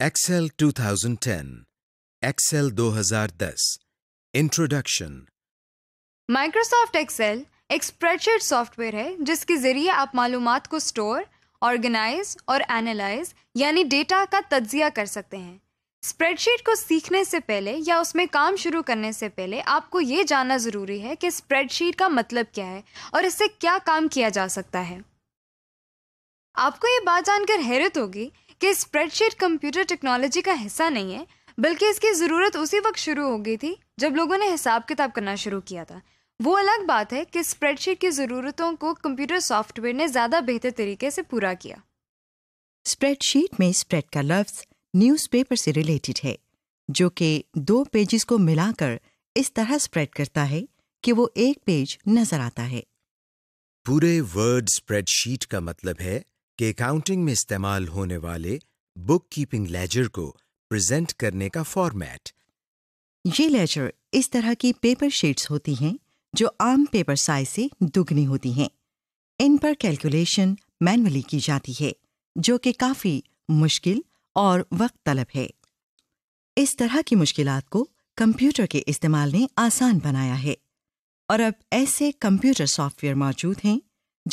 Excel 2010, Excel 2010, Introduction. Microsoft Excel एक spreadsheet software है जिसके जरिए आप मालूम को स्टोर ऑर्गेनाइज और एनालाइज यानी डेटा का तजिया कर सकते हैं स्प्रेडशीट को सीखने से पहले या उसमें काम शुरू करने से पहले आपको ये जानना ज़रूरी है कि स्प्रेडशीट का मतलब क्या है और इससे क्या काम किया जा सकता है आपको ये बात जानकर हैरत होगी कि स्प्रेडशीट कंप्यूटर टेक्नोलॉजी का हिस्सा नहीं है बल्कि इसकी ज़रूरत उसी वक्त शुरू हो गई थी जब लोगों ने हिसाब किताब करना शुरू किया था वो अलग बात है कि स्प्रेडशीट की ज़रूरतों को कंप्यूटर सॉफ्टवेयर ने ज़्यादा बेहतर तरीके से पूरा किया स्प्रेडशीट में स्प्रेड का लफ्ज़ न्यूज़पेपर से रिलेटेड है जो कि दो पेजेस को मिलाकर इस तरह स्प्रेड करता है कि वो एक पेज नजर आता है पूरे वर्ड स्प्रेडशीट का मतलब है के अकाउंटिंग में इस्तेमाल होने वाले बुक कीपिंग लेजर को प्रेजेंट करने का फॉर्मेट ये लेजर इस तरह की पेपर शीट्स होती हैं जो आम पेपर साइज से दुगनी होती हैं इन पर कैलकुलेशन मैनुअली की जाती है जो कि काफ़ी मुश्किल और वक्त तलब है इस तरह की मुश्किलात को कंप्यूटर के इस्तेमाल ने आसान बनाया है और अब ऐसे कंप्यूटर सॉफ्टवेयर मौजूद हैं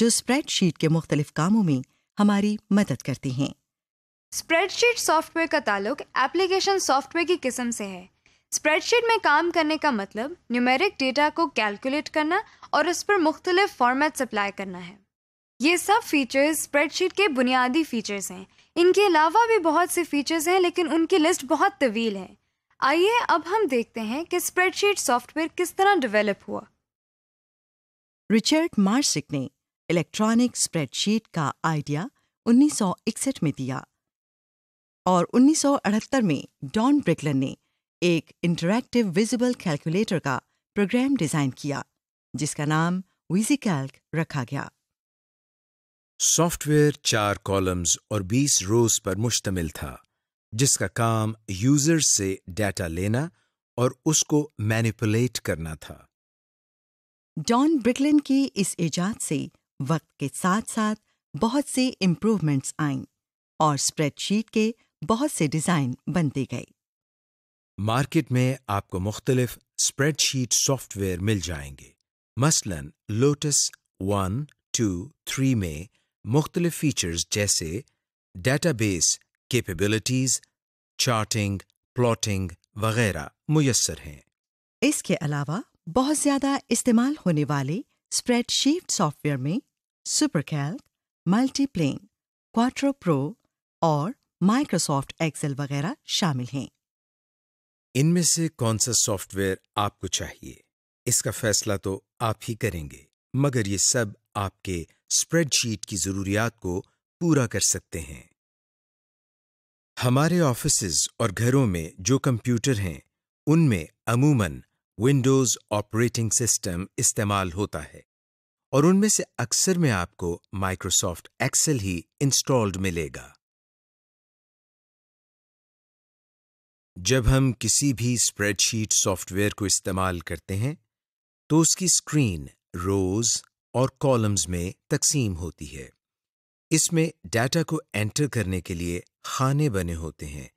जो स्प्रेडशीट के मुख्तलिफ कामों में हमारी मदद करती हैं स्प्रेडशीट सॉफ्टवेयर का ताल्लुक एप्लीकेशन सॉफ्टवेयर की किस्म से है स्प्रेडशीट में काम करने का मतलब न्यूमेरिक डेटा को कैलकुलेट करना और उस पर मुख्तलिफ फॉर्मेट्स अप्लाई करना है ये सब फीचर्स स्प्रेडशीट के बुनियादी फीचर्स हैं इनके अलावा भी बहुत से फीचर्स हैं लेकिन उनकी लिस्ट बहुत तवील है आइए अब हम देखते हैं कि स्प्रेडशीट सॉफ्टवेयर किस तरह डेवलप हुआ रिचर्ड मार्सिक ने इलेक्ट्रॉनिक स्प्रेडशीट का आइडिया 1961 में दिया और 1978 में डॉन ब्रिकलन ने एक इंटरैक्टिव विजिबल कैलकुलेटर का प्रोग्राम डिजाइन किया जिसका नाम विजिकैल्क रखा गया सॉफ्टवेयर चार कॉलम्स और 20 रोज पर मुश्तमिल था जिसका काम यूजर्स से डाटा लेना और उसको मैनिपुलेट करना था डॉन ब्रिकलिन की इस ईजाद से वक्त के साथ साथ बहुत से इम्प्रूवमेंट्स आईं और स्प्रेडशीट के बहुत से डिज़ाइन बनते गए मार्केट में आपको मुख्तलिफ स्प्रेडशीट सॉफ्टवेयर मिल जाएंगे मसलन लोटस वन टू थ्री में मुख्तलिफ फीचर्स जैसे डेटाबेस केपेबिलिटीज चार्टिंग प्लॉटिंग वगैरह मुयसर हैं इसके अलावा बहुत ज्यादा इस्तेमाल होने वाले स्प्रेडशीट सॉफ्टवेयर में सुपरकैल्क मल्टीप्लेन क्वाट्रो प्रो और माइक्रोसॉफ्ट एक्सेल वगैरह शामिल हैं इनमें से कौन सा सॉफ्टवेयर आपको चाहिए इसका फैसला तो आप ही करेंगे मगर ये सब आपके स्प्रेडशीट की जरूरियात को पूरा कर सकते हैं हमारे ऑफिस और घरों में जो कंप्यूटर हैं उनमें अमूमन विंडोज ऑपरेटिंग सिस्टम इस्तेमाल होता है और उनमें से अक्सर में आपको माइक्रोसॉफ्ट एक्सेल ही इंस्टॉल्ड मिलेगा जब हम किसी भी स्प्रेडशीट सॉफ्टवेयर को इस्तेमाल करते हैं तो उसकी स्क्रीन रोज और कॉलम्स में तकसीम होती है इसमें डाटा को एंटर करने के लिए खाने बने होते हैं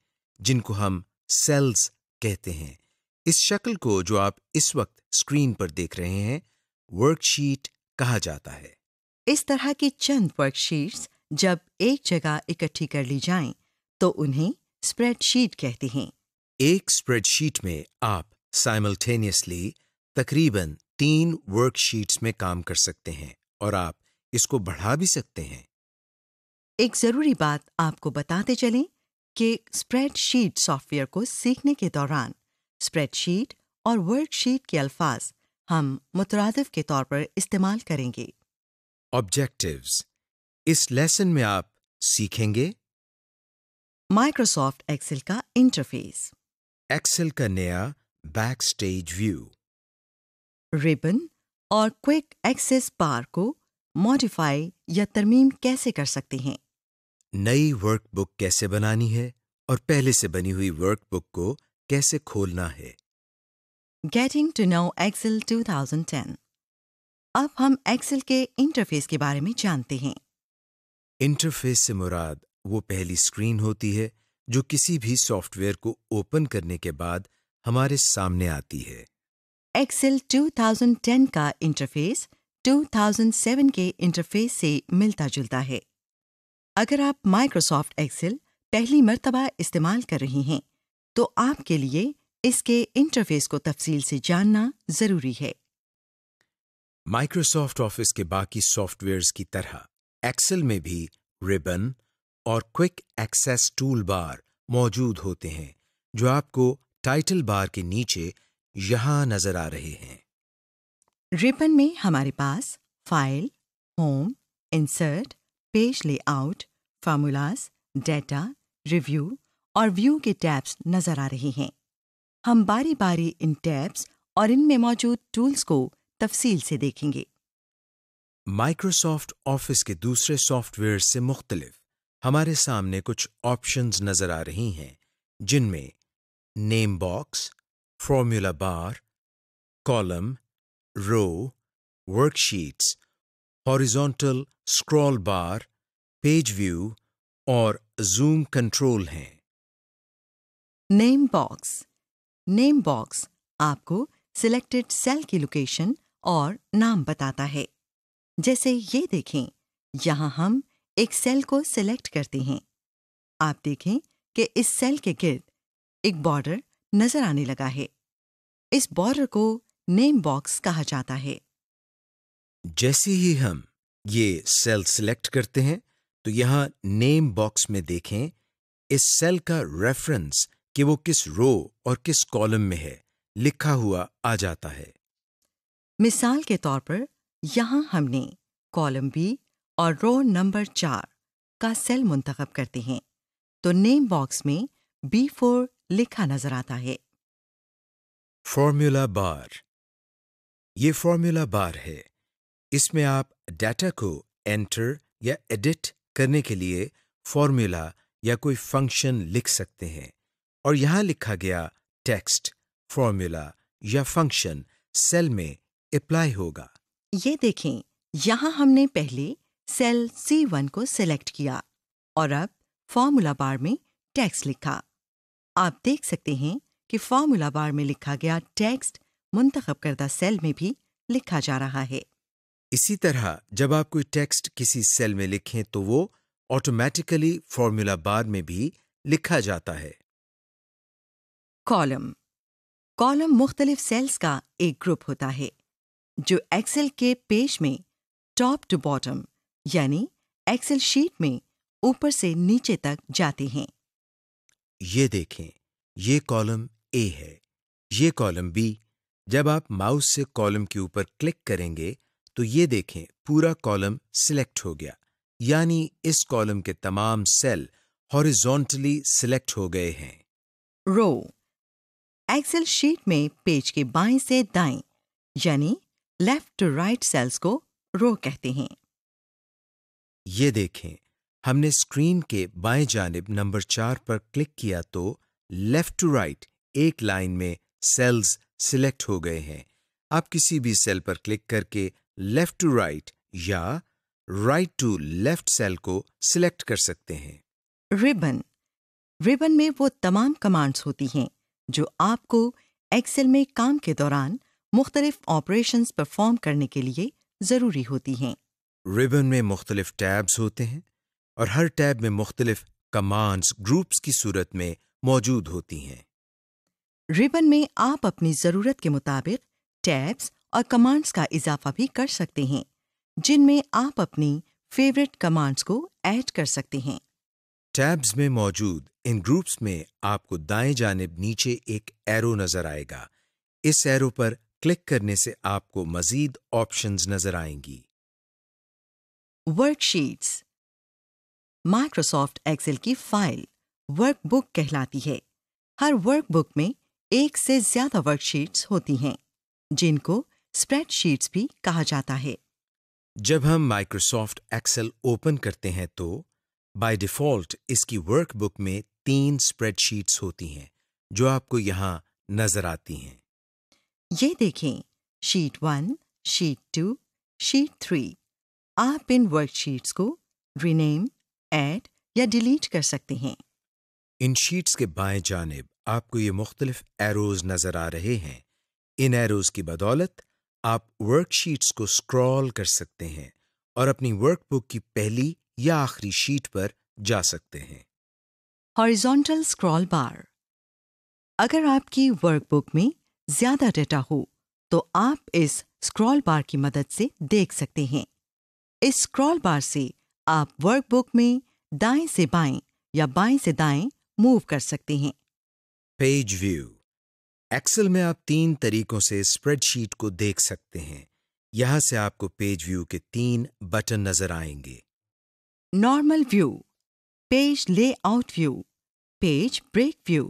जिनको हम सेल्स कहते हैं इस शक्ल को जो आप इस वक्त स्क्रीन पर देख रहे हैं वर्कशीट कहा जाता है इस तरह की चंद वर्कशीट्स जब एक जगह इकट्ठी कर ली जाएं, तो उन्हें स्प्रेडशीट कहते हैं एक स्प्रेडशीट में आप साइमल्टेनियसली तकरीबन तीन वर्कशीट्स में काम कर सकते हैं और आप इसको बढ़ा भी सकते हैं एक जरूरी बात आपको बताते चलें कि स्प्रेडशीट सॉफ्टवेयर को सीखने के दौरान स्प्रेडशीट और वर्कशीट के अल्फाज हम मुतरदफ के तौर पर इस्तेमाल करेंगे ऑब्जेक्टिव इस लेसन में आप सीखेंगे माइक्रोसॉफ्ट एक्सेल का इंटरफेस एक्सेल का नया बैक स्टेज व्यू रिबन और क्विक एक्सेस बार को मॉडिफाई या तरमीम कैसे कर सकते हैं नई वर्कबुक कैसे बनानी है और पहले से बनी हुई वर्कबुक को कैसे खोलना है गेटिंग टू नो एक्सेल 2010 अब हम एक्सेल के इंटरफेस के बारे में जानते हैं इंटरफेस से मुराद वो पहली स्क्रीन होती है जो किसी भी सॉफ्टवेयर को ओपन करने के बाद हमारे सामने आती है एक्सेल 2010 का इंटरफेस 2007 के इंटरफेस से मिलता जुलता है अगर आप माइक्रोसॉफ्ट एक्सेल पहली मरतबा इस्तेमाल कर रही हैं तो आपके लिए इसके इंटरफेस को तफसील से जानना जरूरी है माइक्रोसॉफ्ट ऑफिस के बाकी सॉफ्टवेयर्स की तरह एक्सेल में भी रिबन और क्विक एक्सेस टूल बार मौजूद होते हैं जो आपको टाइटल बार के नीचे यहां नजर आ रहे हैं रिबन में हमारे पास file home insert page layout formulas data review और व्यू के टैब्स नजर आ रहे हैं हम बारी बारी इन टैब्स और इनमें मौजूद टूल्स को तफसील से देखेंगे माइक्रोसॉफ्ट ऑफिस के दूसरे सॉफ्टवेयर से मुख्तलिफ हमारे सामने कुछ ऑप्शंस नजर आ रही हैं जिनमें name box formula bar column row worksheets horizontal scroll bar page view और जूम कंट्रोल हैं नेम बॉक्स नेम बॉक्स आपको सिलेक्टेड सेल की लोकेशन और नाम बताता है जैसे ये देखें यहाँ हम एक सेल को सिलेक्ट करते हैं आप देखें कि इस सेल के गिर्द एक बॉर्डर नजर आने लगा है इस बॉर्डर को नेम बॉक्स कहा जाता है जैसे ही हम ये सेल सिलेक्ट करते हैं तो यहाँ नेम बॉक्स में देखें इस सेल का रेफरेंस कि वो किस रो और किस कॉलम में है लिखा हुआ आ जाता है मिसाल के तौर पर यहां हमने कॉलम बी और रो नंबर चार का सेल मुंतखब करते हैं तो नेम बॉक्स में बी फोर लिखा नजर आता है फॉर्मूला बार ये फॉर्मूला बार है इसमें आप डाटा को एंटर या एडिट करने के लिए फॉर्मूला या कोई फंक्शन लिख सकते हैं और यहां लिखा गया टेक्स्ट फॉर्मूला या फंक्शन सेल में अप्लाई होगा ये देखें यहां हमने पहले सेल C1 को सिलेक्ट किया और अब फॉर्मूला बार में टैक्स लिखा आप देख सकते हैं कि फॉर्मूला बार में लिखा गया टेक्स्ट मुंतखब करदा सेल में भी लिखा जा रहा है इसी तरह जब आप कोई टेक्स्ट किसी सेल में लिखें तो वो ऑटोमेटिकली फॉर्मूला बार में भी लिखा जाता है कॉलम कॉलम मुख्तलिफ सेल्स का एक ग्रुप होता है जो एक्सेल के पेज में टॉप टू बॉटम यानी एक्सेल शीट में ऊपर से नीचे तक जाते हैं ये देखें ये कॉलम ए है ये कॉलम बी जब आप माउस से कॉलम के ऊपर क्लिक करेंगे तो ये देखें पूरा कॉलम सिलेक्ट हो गया यानी इस कॉलम के तमाम सेल हॉरिजॉन्टली सिलेक्ट हो गए हैं रो एक्सेल शीट में पेज के बाएं से दाएं यानी लेफ्ट टू राइट सेल्स को रो कहते हैं ये देखें हमने स्क्रीन के बाएं जानब नंबर चार पर क्लिक किया तो लेफ्ट टू राइट एक लाइन में सेल्स सिलेक्ट हो गए हैं आप किसी भी सेल पर क्लिक करके लेफ्ट टू राइट या राइट टू लेफ्ट सेल को सिलेक्ट कर सकते हैं रिबन रिबन में वो तमाम कमांड्स होती हैं जो आपको एक्सेल में काम के दौरान मुख्तलिफ ऑपरेशन परफॉर्म करने के लिए ज़रूरी होती हैं रिबन में मुख्तलिफ टैब्स होते हैं और हर टैब में मुख्तलिफ कमांड्स ग्रुप्स की सूरत में मौजूद होती हैं रिबन में आप अपनी ज़रूरत के मुताबिक टैब्स और कमांड्स का इजाफा भी कर सकते हैं जिनमें आप अपनी फेवरेट कमांड्स को ऐड कर सकते हैं टैब्स में मौजूद इन ग्रुप्स में आपको दाएं जानब नीचे एक एरो नजर आएगा इस एरो पर क्लिक करने से आपको मजीद ऑप्शंस नजर आएंगी वर्कशीट्स माइक्रोसॉफ्ट एक्सेल की फाइल वर्कबुक कहलाती है हर वर्कबुक में एक से ज्यादा वर्कशीट्स होती हैं जिनको स्प्रेडशीट्स भी कहा जाता है जब हम माइक्रोसॉफ्ट एक्सेल ओपन करते हैं तो बाय डिफ़ॉल्ट इसकी वर्कबुक में तीन स्प्रेडशीट्स होती हैं जो आपको यहाँ नजर आती हैं ये देखें sheet one sheet two sheet three आप इन वर्कशीट्स को रिनेम ऐड या डिलीट कर सकते हैं इन शीट्स के बाएं जानेब आपको ये मुख्तलिफ एरोज नजर आ रहे हैं इन एरोज की बदौलत आप वर्कशीट्स को स्क्रॉल कर सकते हैं और अपनी वर्कबुक की पहली या आखिरी शीट पर जा सकते हैं हॉरिजॉन्टल स्क्रॉल बार अगर आपकी वर्कबुक में ज्यादा डेटा हो तो आप इस स्क्रॉल बार की मदद से देख सकते हैं इस स्क्रॉल बार से आप वर्कबुक में दाएं से बाएं या बाएं से दाएं मूव कर सकते हैं पेज व्यू एक्सेल में आप तीन तरीकों से स्प्रेडशीट को देख सकते हैं यहां से आपको पेज व्यू के तीन बटन नजर आएंगे normal view page layout view page break view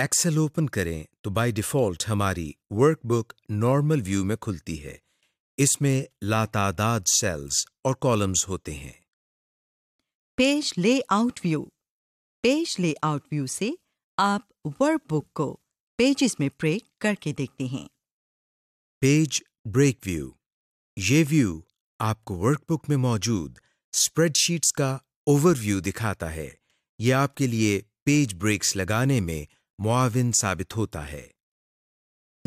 Excel open करें तो बाय डिफॉल्ट हमारी वर्कबुक नॉर्मल व्यू में खुलती है इसमें लातादाद सेल्स और कॉलम्स होते हैं page layout view page layout view से आप वर्कबुक को पेजेस में ब्रेक करके देखते हैं पेज ब्रेक व्यू ये व्यू आपको वर्कबुक में मौजूद स्प्रेडशीट्स का ओवरव्यू दिखाता है ये आपके लिए पेज ब्रेक्स लगाने में मुआविन साबित होता है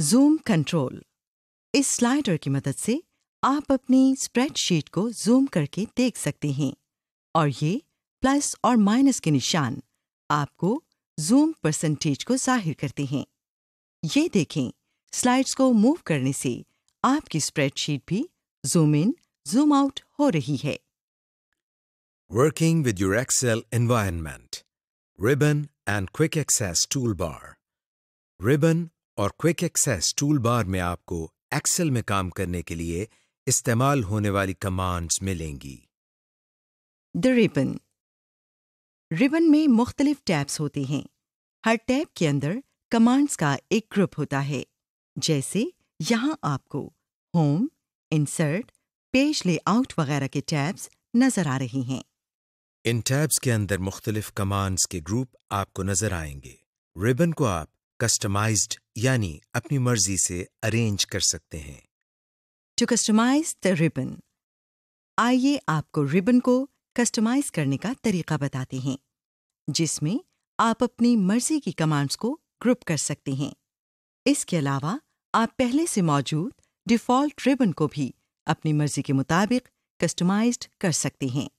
जूम कंट्रोल इस स्लाइडर की मदद से आप अपनी स्प्रेडशीट को जूम करके देख सकते हैं और ये प्लस और माइनस के निशान आपको जूम परसेंटेज को जाहिर करते हैं ये देखें स्लाइड्स को मूव करने से आपकी स्प्रेडशीट भी जूम इन जूम आउट हो रही है Working with your Excel environment. Ribbon and Quick Access Toolbar. Ribbon और क्विक एक्सेस टूल बार में आपको एक्सेल में काम करने के लिए इस्तेमाल होने वाली कमांड्स मिलेंगी द रिबन रिबन में मुख्तलिफ टैब्स होते हैं हर टैब के अंदर कमांड्स का एक ग्रुप होता है जैसे यहाँ आपको होम इंसर्ट पेज लेआउट वगैरह के टैब्स नजर आ रहे हैं इन टैब्स के अंदर मुख्तलिफ कमांड्स के ग्रुप आपको नजर आएंगे रिबन को आप कस्टमाइज यानी अपनी मर्जी से अरेंज कर सकते हैं टू कस्टमाइज द रिबन आइए आपको रिबन को कस्टमाइज करने का तरीका बताते हैं जिसमें आप अपनी मर्जी की कमांड्स को ग्रुप कर सकते हैं इसके अलावा आप पहले से मौजूद डिफ़ॉल्ट रिबन को भी अपनी मर्जी के मुताबिक कस्टमाइज्ड कर सकते हैं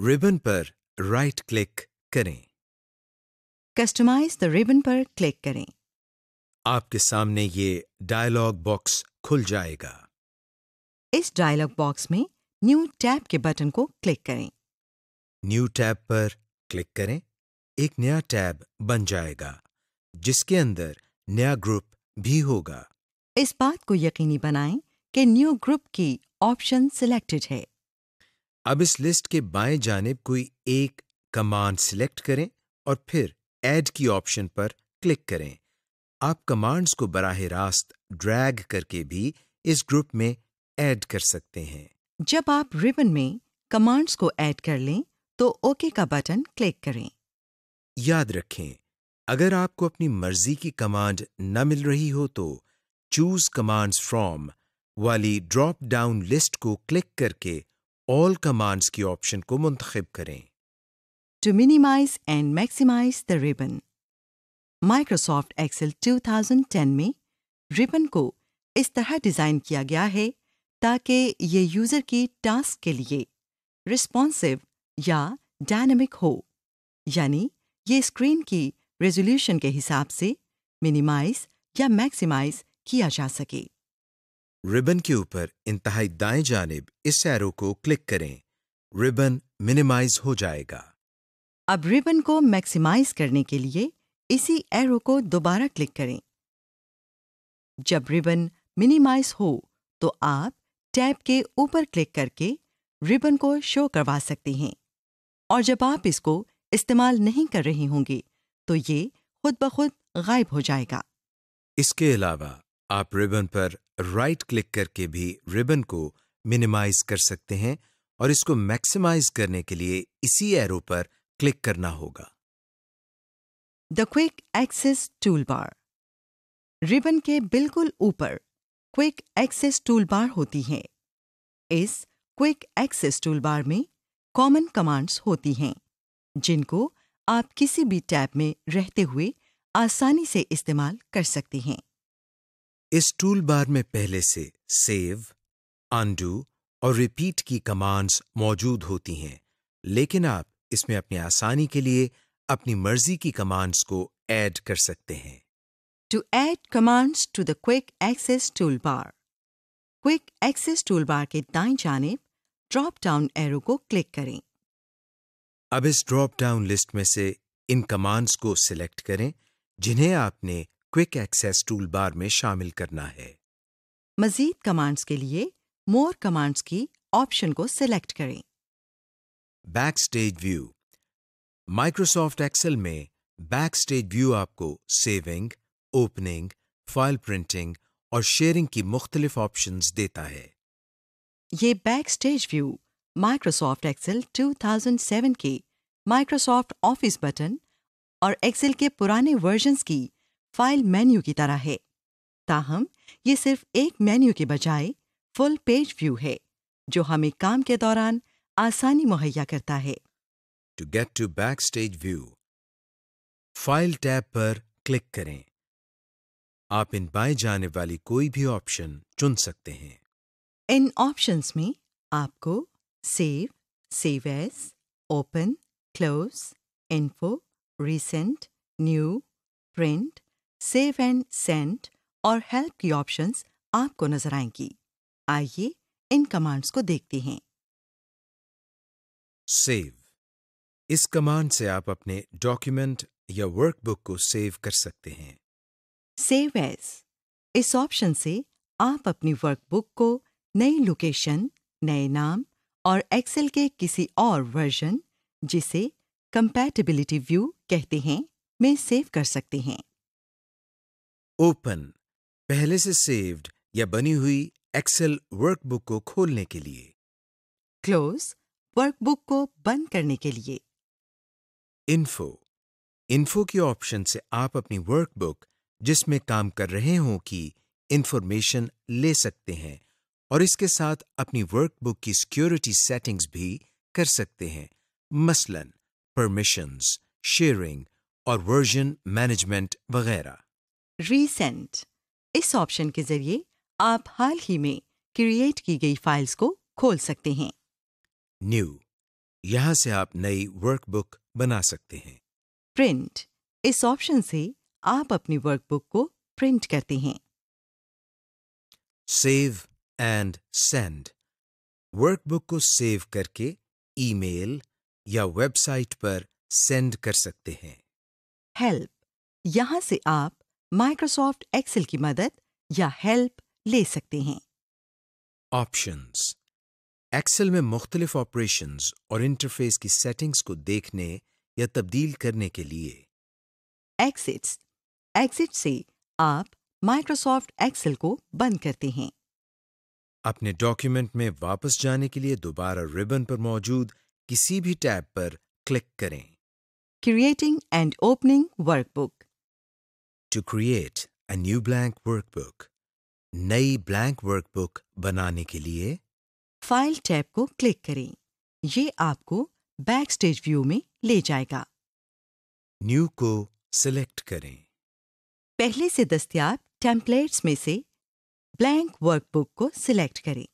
रिबन पर राइट क्लिक करें कस्टमाइज द रिबन पर क्लिक करें आपके सामने ये डायलॉग बॉक्स खुल जाएगा इस डायलॉग बॉक्स में न्यू टैब के बटन को क्लिक करें न्यू टैब पर क्लिक करें एक नया टैब बन जाएगा जिसके अंदर नया ग्रुप भी होगा इस बात को यकीनी बनाएं कि न्यू ग्रुप की ऑप्शन सिलेक्टेड है अब इस लिस्ट के बाएं जानेब कोई एक कमांड सिलेक्ट करें और फिर ऐड की ऑप्शन पर क्लिक करें आप कमांड्स को बराह रास्त ड्रैग करके भी इस ग्रुप में ऐड कर सकते हैं जब आप रिबन में कमांड्स को ऐड कर लें तो ओके का बटन क्लिक करें याद रखें अगर आपको अपनी मर्जी की कमांड न मिल रही हो तो चूज कमांड्स फ्रॉम वाली ड्रॉप डाउन लिस्ट को क्लिक करके ऑल कमांड्स की ऑप्शन को मुंतखब करें to minimise and maximise the ribbon Microsoft Excel 2010 में रिबन को इस तरह डिज़ाइन किया गया है ताकि ये यूज़र की टास्क के लिए रिस्पॉन्सिव या डायनेमिक हो यानी ये स्क्रीन की रेजोल्यूशन के हिसाब से मिनिमाइज या मैक्सिमाइज किया जा सके रिबन के ऊपर इंतहाई दाएं जानब इस एरो को क्लिक करें रिबन मिनिमाइज हो जाएगा अब रिबन को मैक्सिमाइज करने के लिए इसी एरो को दोबारा क्लिक करें जब रिबन मिनिमाइज हो तो आप टैब के ऊपर क्लिक करके रिबन को शो करवा सकते हैं और जब आप इसको इस्तेमाल नहीं कर रहे होंगे तो ये खुद ब खुद गायब हो जाएगा इसके अलावा आप रिबन पर राइट क्लिक करके भी रिबन को मिनिमाइज कर सकते हैं और इसको मैक्सिमाइज करने के लिए इसी एरो पर क्लिक करना होगा the quick access toolbar ribbon के बिल्कुल ऊपर क्विक एक्सेस टूल बार होती है इस क्विक एक्सेस टूल बार में कॉमन कमांड्स होती हैं जिनको आप किसी भी टैब में रहते हुए आसानी से इस्तेमाल कर सकते हैं इस टूल बार में पहले से सेव अंडू और रिपीट की कमांड्स मौजूद होती हैं लेकिन आप इसमें अपनी आसानी के लिए अपनी मर्जी की कमांड्स को ऐड कर सकते हैं to add commands to the quick access toolbar quick access toolbar के दाएं जानेब ड्रॉप डाउन एरो को क्लिक करें अब इस ड्रॉप डाउन लिस्ट में से इन कमांड्स को सिलेक्ट करें जिन्हें आपने क्विक एक्सेस टूल बार में शामिल करना है मजीद कमांड्स के लिए मोर कमांड्स की ऑप्शन को सिलेक्ट करें backstage view Microsoft Excel में बैक स्टेज व्यू आपको सेविंग ओपनिंग फाइल प्रिंटिंग और शेयरिंग की मुख्तलिफ ऑप्शन देता है ये backstage view Microsoft Excel 2007 के माइक्रोसॉफ्ट ऑफिस बटन और एक्सेल के पुराने वर्जन की फाइल मेन्यू की तरह है ताहम ये सिर्फ एक मेन्यू के बजाय फुल पेज व्यू है जो हमें काम के दौरान आसानी मुहैया करता है to get to backstage view file tab पर क्लिक करें आप इन बाएं जाने वाली कोई भी ऑप्शन चुन सकते हैं इन ऑप्शंस में आपको save save as open close info recent new print save and send और हेल्प की ऑप्शंस आपको नजर आएंगी आइए इन कमांड्स को देखते हैं सेव इस कमांड से आप अपने डॉक्यूमेंट या वर्कबुक को सेव कर सकते हैं सेव एज इस ऑप्शन से आप अपनी वर्कबुक को नई लोकेशन नए नाम और एक्सेल के किसी और वर्जन जिसे कंपैटिबिलिटी व्यू कहते हैं में सेव कर सकते हैं ओपन पहले से सेव्ड या बनी हुई एक्सेल वर्कबुक को खोलने के लिए क्लोज वर्कबुक को बंद करने के लिए इन्फो इन्फो के ऑप्शन से आप अपनी वर्कबुक जिसमें काम कर रहे हो की इन्फॉर्मेशन ले सकते हैं और इसके साथ अपनी वर्कबुक की सिक्योरिटी सेटिंग्स भी कर सकते हैं मसलन परमिशंस शेयरिंग और वर्जन मैनेजमेंट वगैरह रीसेंट इस ऑप्शन के जरिए आप हाल ही में क्रिएट की गई फाइल्स को खोल सकते हैं न्यू यहाँ से आप नई वर्कबुक बना सकते हैं प्रिंट इस ऑप्शन से आप अपनी वर्कबुक को प्रिंट करते हैं सेव एंड सेंड वर्कबुक को सेव करके ईमेल या वेबसाइट पर सेंड कर सकते हैं हेल्प यहाँ से आप माइक्रोसॉफ्ट एक्सेल की मदद या हेल्प ले सकते हैं ऑप्शंस एक्सेल में मुख्तलिफ ऑपरेशन और इंटरफेस की सेटिंग्स को देखने या तब्दील करने के लिए एक्सिट्स एक्सिट से आप माइक्रोसॉफ्ट एक्सेल को बंद करते हैं अपने डॉक्यूमेंट में वापस जाने के लिए दोबारा रिबन पर मौजूद किसी भी टैब पर क्लिक करें creating and opening workbook to create a new blank workbook. नई blank workbook बनाने के लिए फाइल टैब को क्लिक करें ये आपको बैक स्टेज व्यू में ले जाएगा न्यू को सिलेक्ट करें पहले से दस्तियाब टेम्पलेट्स में से ब्लैंक वर्कबुक को सिलेक्ट करें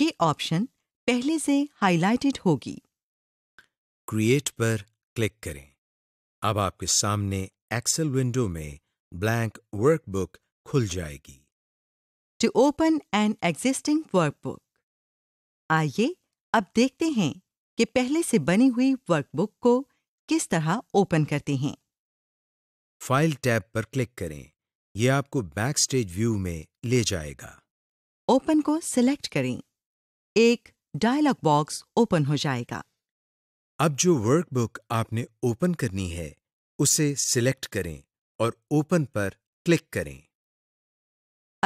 ये ऑप्शन पहले से हाइलाइटेड होगी क्रिएट पर क्लिक करें अब आपके सामने एक्सेल विंडो में ब्लैंक वर्कबुक खुल जाएगी to open an existing workbook आइए अब देखते हैं कि पहले से बनी हुई वर्कबुक को किस तरह ओपन करते हैं फाइल टैब पर क्लिक करें यह आपको बैक स्टेज व्यू में ले जाएगा ओपन को सिलेक्ट करें एक डायलॉग बॉक्स ओपन हो जाएगा अब जो वर्कबुक आपने ओपन करनी है उसे सिलेक्ट करें और ओपन पर क्लिक करें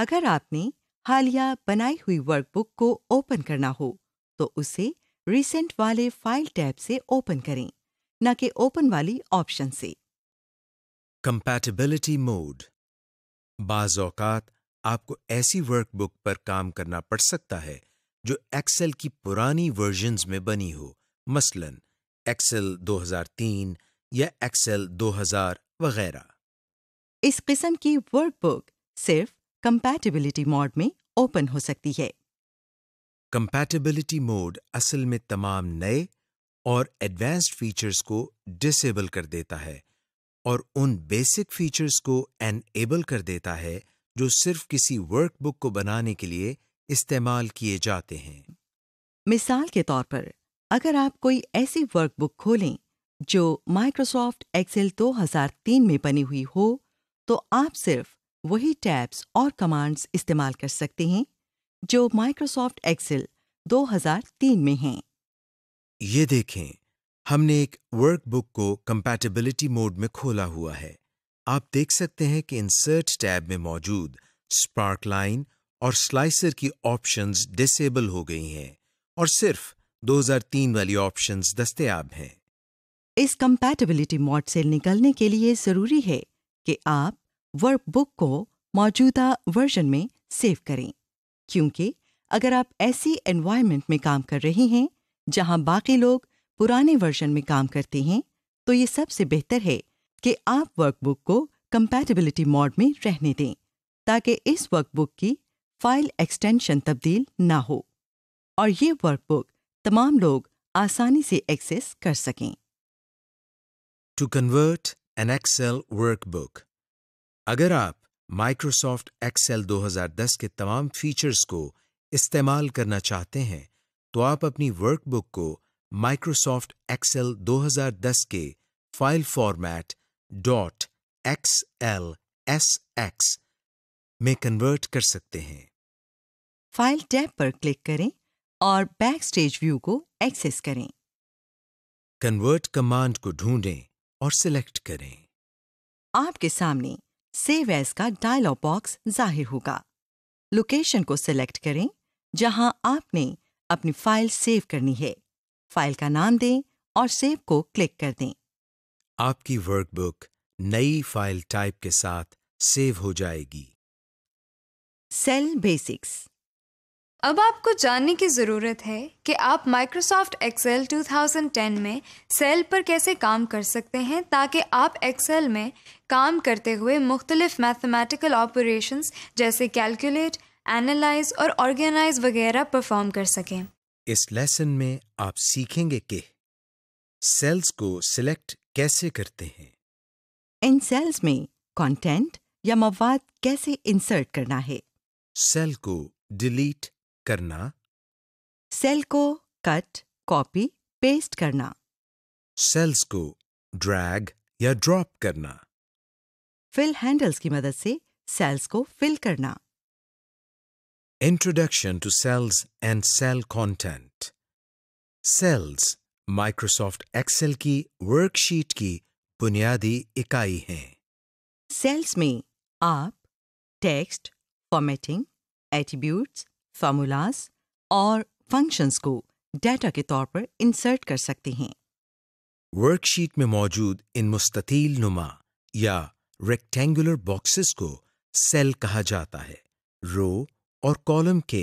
अगर आपने हालिया बनाई हुई वर्कबुक को ओपन करना हो तो उसे रिसेंट वाले फाइल टैब से ओपन करें न कि ओपन वाली ऑप्शन से कंपैटिबिलिटी मोड बाज औकात आपको ऐसी वर्कबुक पर काम करना पड़ सकता है जो एक्सेल की पुरानी वर्जन्स में बनी हो मसलन एक्सेल 2003 या एक्सेल 2000 वगैरह इस किस्म की वर्कबुक सिर्फ कंपैटिबिलिटी मोड में ओपन हो सकती है कंपैटिबिलिटी मोड असल में तमाम नए और एडवांस्ड फीचर्स को डिसेबल कर देता है और उन बेसिक फीचर्स को एनएबल कर देता है जो सिर्फ किसी वर्कबुक को बनाने के लिए इस्तेमाल किए जाते हैं मिसाल के तौर पर अगर आप कोई ऐसी वर्कबुक खोलें जो माइक्रोसॉफ्ट एक्सेल 2003 में बनी हुई हो तो आप सिर्फ वही टैब्स और कमांड्स इस्तेमाल कर सकते हैं जो माइक्रोसॉफ्ट एक्सेल 2003 में हैं। ये देखें हमने एक वर्कबुक को कंपैटिबिलिटी मोड में खोला हुआ है आप देख सकते हैं कि इंसर्ट टैब में मौजूद स्पार्क लाइन और स्लाइसर की ऑप्शंस डिसेबल हो गई हैं और सिर्फ 2003 वाली ऑप्शंस दस्तियाब हैं इस कंपैटिबिलिटी मोड से निकलने के लिए जरूरी है कि आप वर्कबुक को मौजूदा वर्जन में सेव करें क्योंकि अगर आप ऐसी एनवायरनमेंट में काम कर रहे हैं जहां बाकी लोग पुराने वर्जन में काम करते हैं तो ये सबसे बेहतर है कि आप वर्कबुक को कंपैटिबिलिटी मोड में रहने दें ताकि इस वर्कबुक की फाइल एक्सटेंशन तब्दील ना हो और ये वर्कबुक तमाम लोग आसानी से एक्सेस कर सकें to convert an Excel workbook अगर आप माइक्रोसॉफ्ट एक्सेल 2010 के तमाम फीचर्स को इस्तेमाल करना चाहते हैं तो आप अपनी वर्कबुक को माइक्रोसॉफ्ट एक्सेल 2010 के file format dot X L S X में कन्वर्ट कर सकते हैं फाइल टैब पर क्लिक करें और बैक स्टेज व्यू को एक्सेस करें कन्वर्ट कमांड को ढूंढें और सिलेक्ट करें आपके सामने सेव एज का डायलॉग बॉक्स जाहिर होगा लोकेशन को सिलेक्ट करें जहां आपने अपनी फाइल सेव करनी है फाइल का नाम दें और सेव को क्लिक कर दें आपकी वर्कबुक नई फाइल टाइप के साथ सेव हो जाएगी सेल बेसिक्स अब आपको जानने की ज़रूरत है कि आप माइक्रोसॉफ्ट एक्सेल 2010 में सेल पर कैसे काम कर सकते हैं ताकि आप एक्सेल में काम करते हुए मुख्तलिफ मैथमेटिकल ऑपरेशंस जैसे कैलकुलेट एनालाइज और ऑर्गेनाइज वगैरह परफॉर्म कर सकें इस लेसन में आप सीखेंगे कि सेल्स को सिलेक्ट कैसे करते हैं इन सेल्स में कंटेंट या मवाद कैसे इंसर्ट करना है सेल को डिलीट करना सेल को कट कॉपी पेस्ट करना सेल्स को ड्रैग या ड्रॉप करना फिल हैंडल्स की मदद से सेल्स को फिल करना introduction to cells and cell content cells Microsoft Excel की वर्कशीट की बुनियादी इकाई हैं सेल्स में आप टेक्स्ट फॉर्मेटिंग एटीब्यूट्स फार्मूलाज और फंक्शंस को डाटा के तौर पर इंसर्ट कर सकते हैं वर्कशीट में मौजूद इन मुस्ततील नुमा या रेक्टेंगुलर बॉक्सेस को सेल कहा जाता है रो और कॉलम के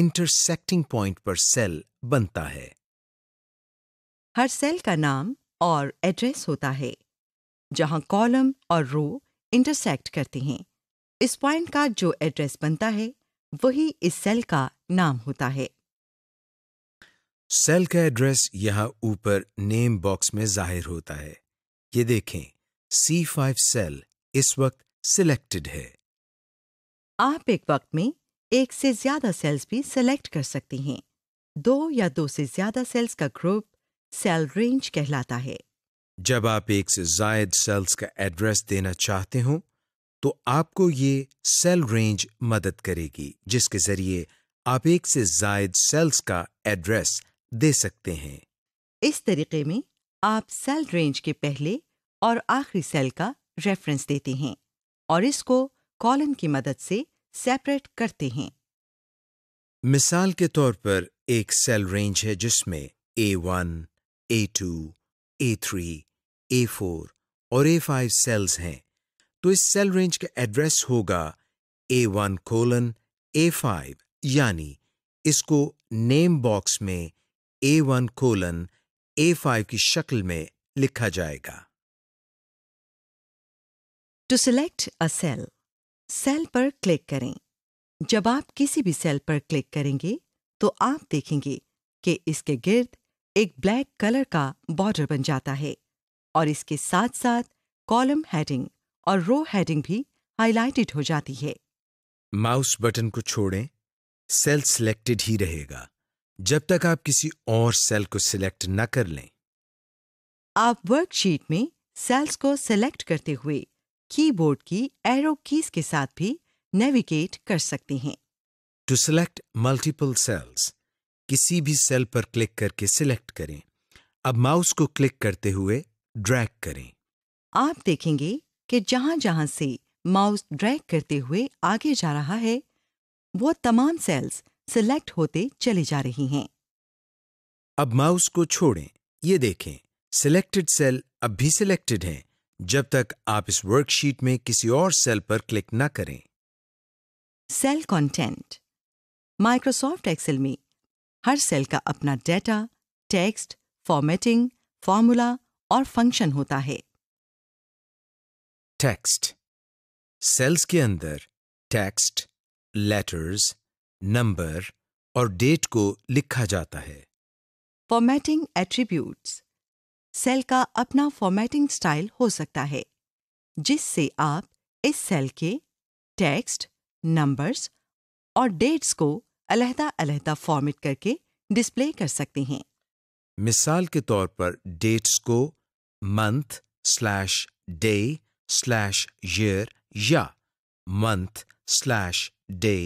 इंटरसेक्टिंग पॉइंट पर सेल बनता है हर सेल का नाम और एड्रेस होता है जहां कॉलम और रो इंटरसेक्ट करते हैं इस पॉइंट का जो एड्रेस बनता है वही इस सेल का नाम होता है सेल का एड्रेस यहाँ ऊपर नेम बॉक्स में जाहिर होता है ये देखें C5 सेल इस वक्त सिलेक्टेड है आप एक वक्त में एक से ज्यादा सेल्स भी सिलेक्ट कर सकती हैं दो या दो से ज्यादा सेल्स का ग्रुप सेल रेंज कहलाता है जब आप एक से जायद सेल्स का एड्रेस देना चाहते हो तो आपको ये सेल रेंज मदद करेगी जिसके जरिए आप एक से जायद सेल्स का एड्रेस दे सकते हैं इस तरीके में आप सेल रेंज के पहले और आखिरी सेल का रेफरेंस देते हैं और इसको कॉलन की मदद से सेपरेट करते हैं मिसाल के तौर पर एक सेल रेंज है जिसमें A one A two A three A four और ए फाइव सेल्स हैं तो इस सेल रेंज का एड्रेस होगा A one colon A five यानी इसको नेम बॉक्स में A one colon A five की शक्ल में लिखा जाएगा to select a cell cell पर क्लिक करें जब आप किसी भी सेल पर क्लिक करेंगे तो आप देखेंगे कि इसके गिर्द एक ब्लैक कलर का बॉर्डर बन जाता है और इसके साथ साथ कॉलम हेडिंग और रो हेडिंग भी हाईलाइटेड हो जाती है माउस बटन को छोड़ें सेल सिलेक्टेड ही रहेगा जब तक आप किसी और सेल को सिलेक्ट न कर लें आप वर्कशीट में सेल्स को सिलेक्ट करते हुए कीबोर्ड की एरो कीज के साथ भी नेविगेट कर सकते हैं टू सिलेक्ट मल्टीपल सेल्स किसी भी सेल पर क्लिक करके सिलेक्ट करें अब माउस को क्लिक करते हुए ड्रैग करें आप देखेंगे कि जहां जहां से माउस ड्रैग करते हुए आगे जा रहा है वो तमाम सेल्स सिलेक्ट होते चले जा रही हैं अब माउस को छोड़ें ये देखें सिलेक्टेड सेल अब भी सिलेक्टेड हैं जब तक आप इस वर्कशीट में किसी और सेल पर क्लिक ना करें सेल कंटेंट माइक्रोसॉफ्ट एक्सेल में हर सेल का अपना डेटा टेक्स्ट फॉर्मेटिंग फॉर्मूला और फंक्शन होता है टेक्स्ट सेल्स के अंदर टेक्स्ट लेटर्स नंबर और डेट को लिखा जाता है फॉर्मेटिंग एट्रीब्यूट्स सेल का अपना फॉर्मेटिंग स्टाइल हो सकता है जिससे आप इस सेल के टेक्स्ट नंबर्स और डेट्स को अलहदा अलहदा फॉर्मेट करके डिस्प्ले कर सकते हैं मिसाल के तौर पर डेट्स को month slash day slash year या month slash day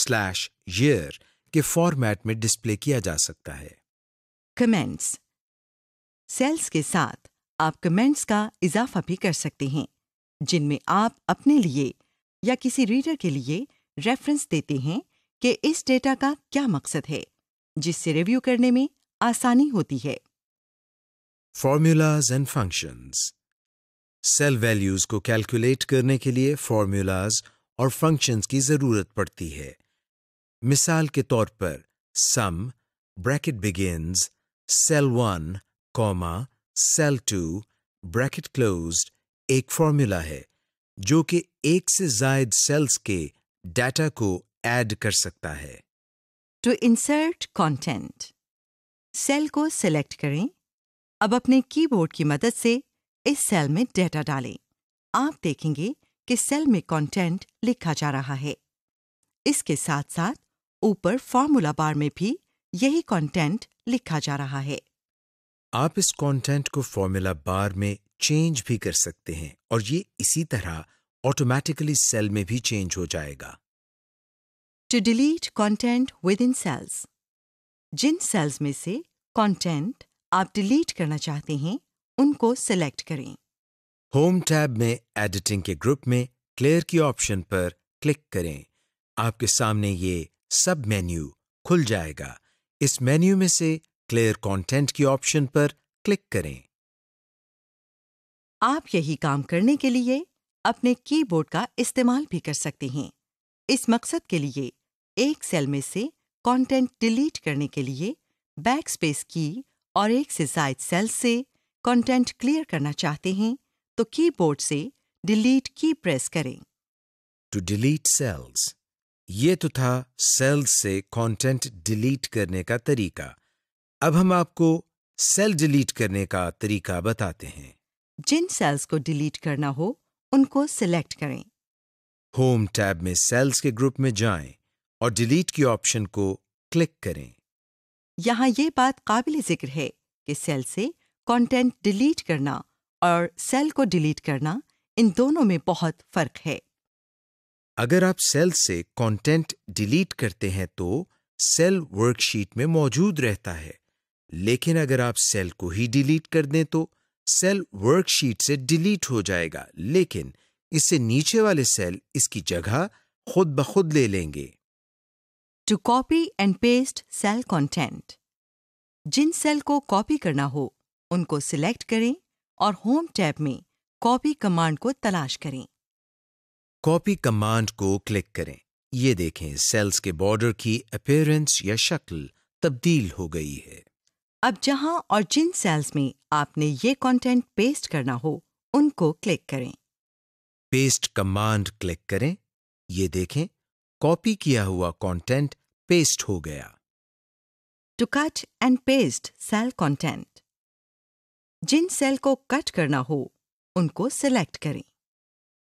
slash year के फॉर्मेट में डिस्प्ले किया जा सकता है कमेंट्स सेल्स के साथ आप कमेंट्स का इजाफा भी कर सकते हैं जिनमें आप अपने लिए या किसी रीडर के लिए रेफरेंस देते हैं कि इस डेटा का क्या मकसद है जिससे रिव्यू करने में आसानी होती है formulas and functions cell values को कैलकुलेट करने के लिए फॉर्मूलाज और फंक्शंस की जरूरत पड़ती है मिसाल के तौर पर sum bracket begins cell one comma cell two bracket close एक फॉर्मूला है जो कि एक से जायद सेल्स के डाटा को ऐड कर सकता है टू इंसर्ट कंटेंट सेल को सिलेक्ट करें अब अपने कीबोर्ड की मदद से इस सेल में डेटा डालें आप देखेंगे कि सेल में कंटेंट लिखा जा रहा है इसके साथ साथ ऊपर फॉर्मूला बार में भी यही कंटेंट लिखा जा रहा है आप इस कंटेंट को फॉर्मूला बार में चेंज भी कर सकते हैं और ये इसी तरह ऑटोमेटिकली सेल में भी चेंज हो जाएगा to delete content within cells जिन सेल्स में से कंटेंट आप डिलीट करना चाहते हैं उनको सिलेक्ट करें होम टैब में एडिटिंग के ग्रुप में क्लियर की ऑप्शन पर क्लिक करें आपके सामने ये सब मेन्यू खुल जाएगा इस मेन्यू में से क्लियर कंटेंट की ऑप्शन पर क्लिक करें आप यही काम करने के लिए अपने कीबोर्ड का इस्तेमाल भी कर सकते हैं इस मकसद के लिए एक सेल में से कंटेंट डिलीट करने के लिए बैक स्पेस की और एक से जायद सेल से कंटेंट क्लियर करना चाहते हैं तो कीबोर्ड से डिलीट की प्रेस करें टू डिलीट सेल्स ये तो था सेल्स से कंटेंट डिलीट करने का तरीका अब हम आपको सेल डिलीट करने का तरीका बताते हैं जिन सेल्स को डिलीट करना हो उनको सिलेक्ट करें होम टैब में सेल्स के ग्रुप में जाएं और डिलीट की ऑप्शन को क्लिक करें यहां ये बात काबिल जिक्र है कि सेल से कंटेंट डिलीट करना और सेल को डिलीट करना इन दोनों में बहुत फर्क है अगर आप सेल से कंटेंट डिलीट करते हैं तो सेल वर्कशीट में मौजूद रहता है लेकिन अगर आप सेल को ही डिलीट कर दें तो सेल वर्कशीट से डिलीट हो जाएगा लेकिन इससे नीचे वाले सेल इसकी जगह खुद ब खुद ले लेंगे to copy and paste cell content जिन सेल को कॉपी करना हो उनको सिलेक्ट करें और होम टैब में कॉपी कमांड को तलाश करें कॉपी कमांड को क्लिक करें ये देखें सेल्स के बॉर्डर की अपेयरेंस या शक्ल तब्दील हो गई है अब जहां और जिन सेल्स में आपने ये कंटेंट पेस्ट करना हो उनको क्लिक करें पेस्ट कमांड क्लिक करें ये देखें कॉपी किया हुआ कंटेंट पेस्ट हो गया to cut and paste cell content जिन सेल को कट करना हो उनको सिलेक्ट करें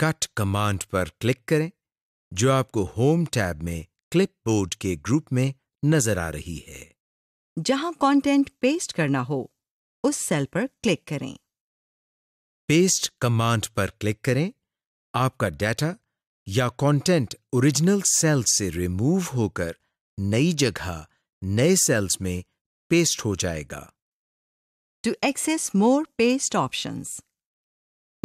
कट कमांड पर क्लिक करें जो आपको होम टैब में क्लिपबोर्ड के ग्रुप में नजर आ रही है जहां कंटेंट पेस्ट करना हो उस सेल पर क्लिक करें पेस्ट कमांड पर क्लिक करें आपका डाटा या कंटेंट ओरिजिनल सेल से रिमूव होकर नई जगह नए सेल्स में पेस्ट हो जाएगा to access more paste option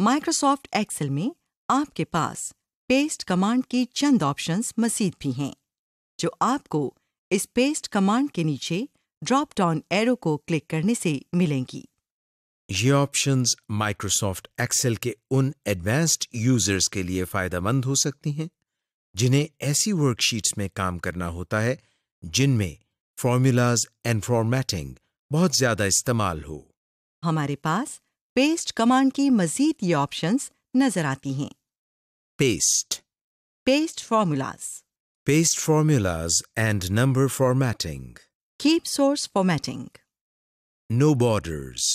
Microsoft Excel में आपके पास पेस्ट कमांड की चंद ऑप्शंस मसीद भी हैं जो आपको इस पेस्ट कमांड के नीचे ड्रॉप डाउन एरो को क्लिक करने से मिलेंगी ये ऑप्शंस माइक्रोसॉफ्ट एक्सेल के उन एडवांस्ड यूजर्स के लिए फायदेमंद हो सकती हैं जिन्हें ऐसी वर्कशीट्स में काम करना होता है जिनमें फॉर्मूलाज एंड फॉर्मेटिंग बहुत ज्यादा इस्तेमाल हो हमारे पास पेस्ट कमांड की मजीद ये ऑप्शंस नजर आती हैं paste paste formulas paste formulas and number formatting keep source formatting no borders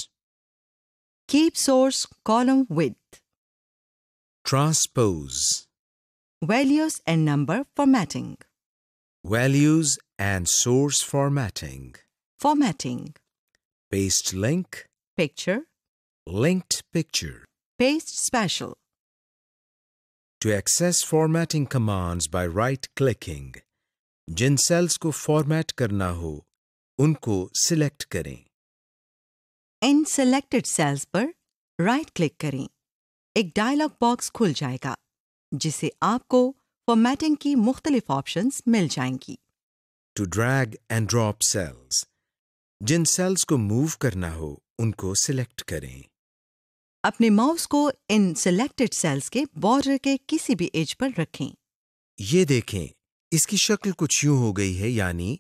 keep source column width transpose values and number formatting values and source formatting formatting पेस्ट लिंक picture, linked picture, paste special. To access formatting commands by right-clicking, jin cells ko format karna ho unko select kare in selected cells par right-click kare ek dialog box khul jayega jise aapko formatting ki mukhtalif options mil jayengi To drag and drop cells, जिन cells को move करना हो, उनको select करें अपने mouse को इन selected cells के बॉर्डर के किसी भी एज पर रखें ये देखें इसकी शक्ल कुछ यूं हो गई है यानी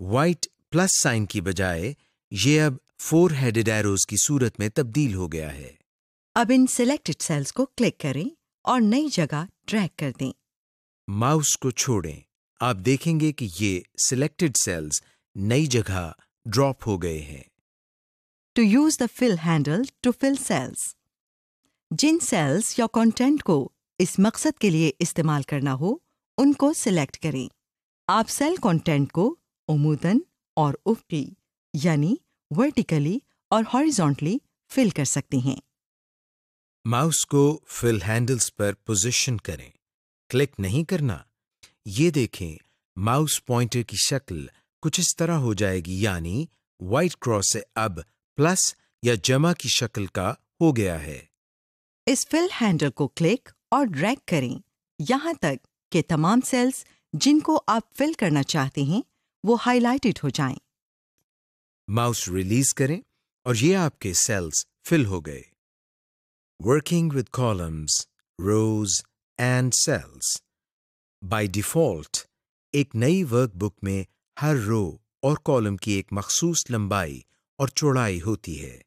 व्हाइट प्लस साइन की बजाय ये अब फोर हेडेड एरोज की सूरत में तब्दील हो गया है अब इन सिलेक्टेड सेल्स को क्लिक करें और नई जगह ट्रैक कर दें माउस को छोड़ें आप देखेंगे कि ये सिलेक्टेड सेल्स नई जगह ड्रॉप हो गए हैं to use the fill handle to fill cells. जिन cells या content को इस मकसद के लिए इस्तेमाल करना हो उनको सिलेक्ट करें आप सेल कंटेंट को उमूदन और ऊपरी यानी वर्टिकली और हॉरिजॉन्टली फिल कर सकते हैं माउस को फिल हैंडल्स पर पोजीशन करें क्लिक नहीं करना ये देखें माउस पॉइंटर की शक्ल कुछ इस तरह हो जाएगी यानी व्हाइट क्रॉस से अब प्लस या जमा की शक्ल का हो गया है इस फिल हैंडल को क्लिक और ड्रैग करें यहाँ तक कि तमाम सेल्स जिनको आप फिल करना चाहते हैं वो हाईलाइटेड हो जाएं। माउस रिलीज करें और ये आपके सेल्स फिल हो गए working with columns rows and cells by default एक नई वर्कबुक में हर रो और कॉलम की एक मखसूस लंबाई और चौड़ाई होती है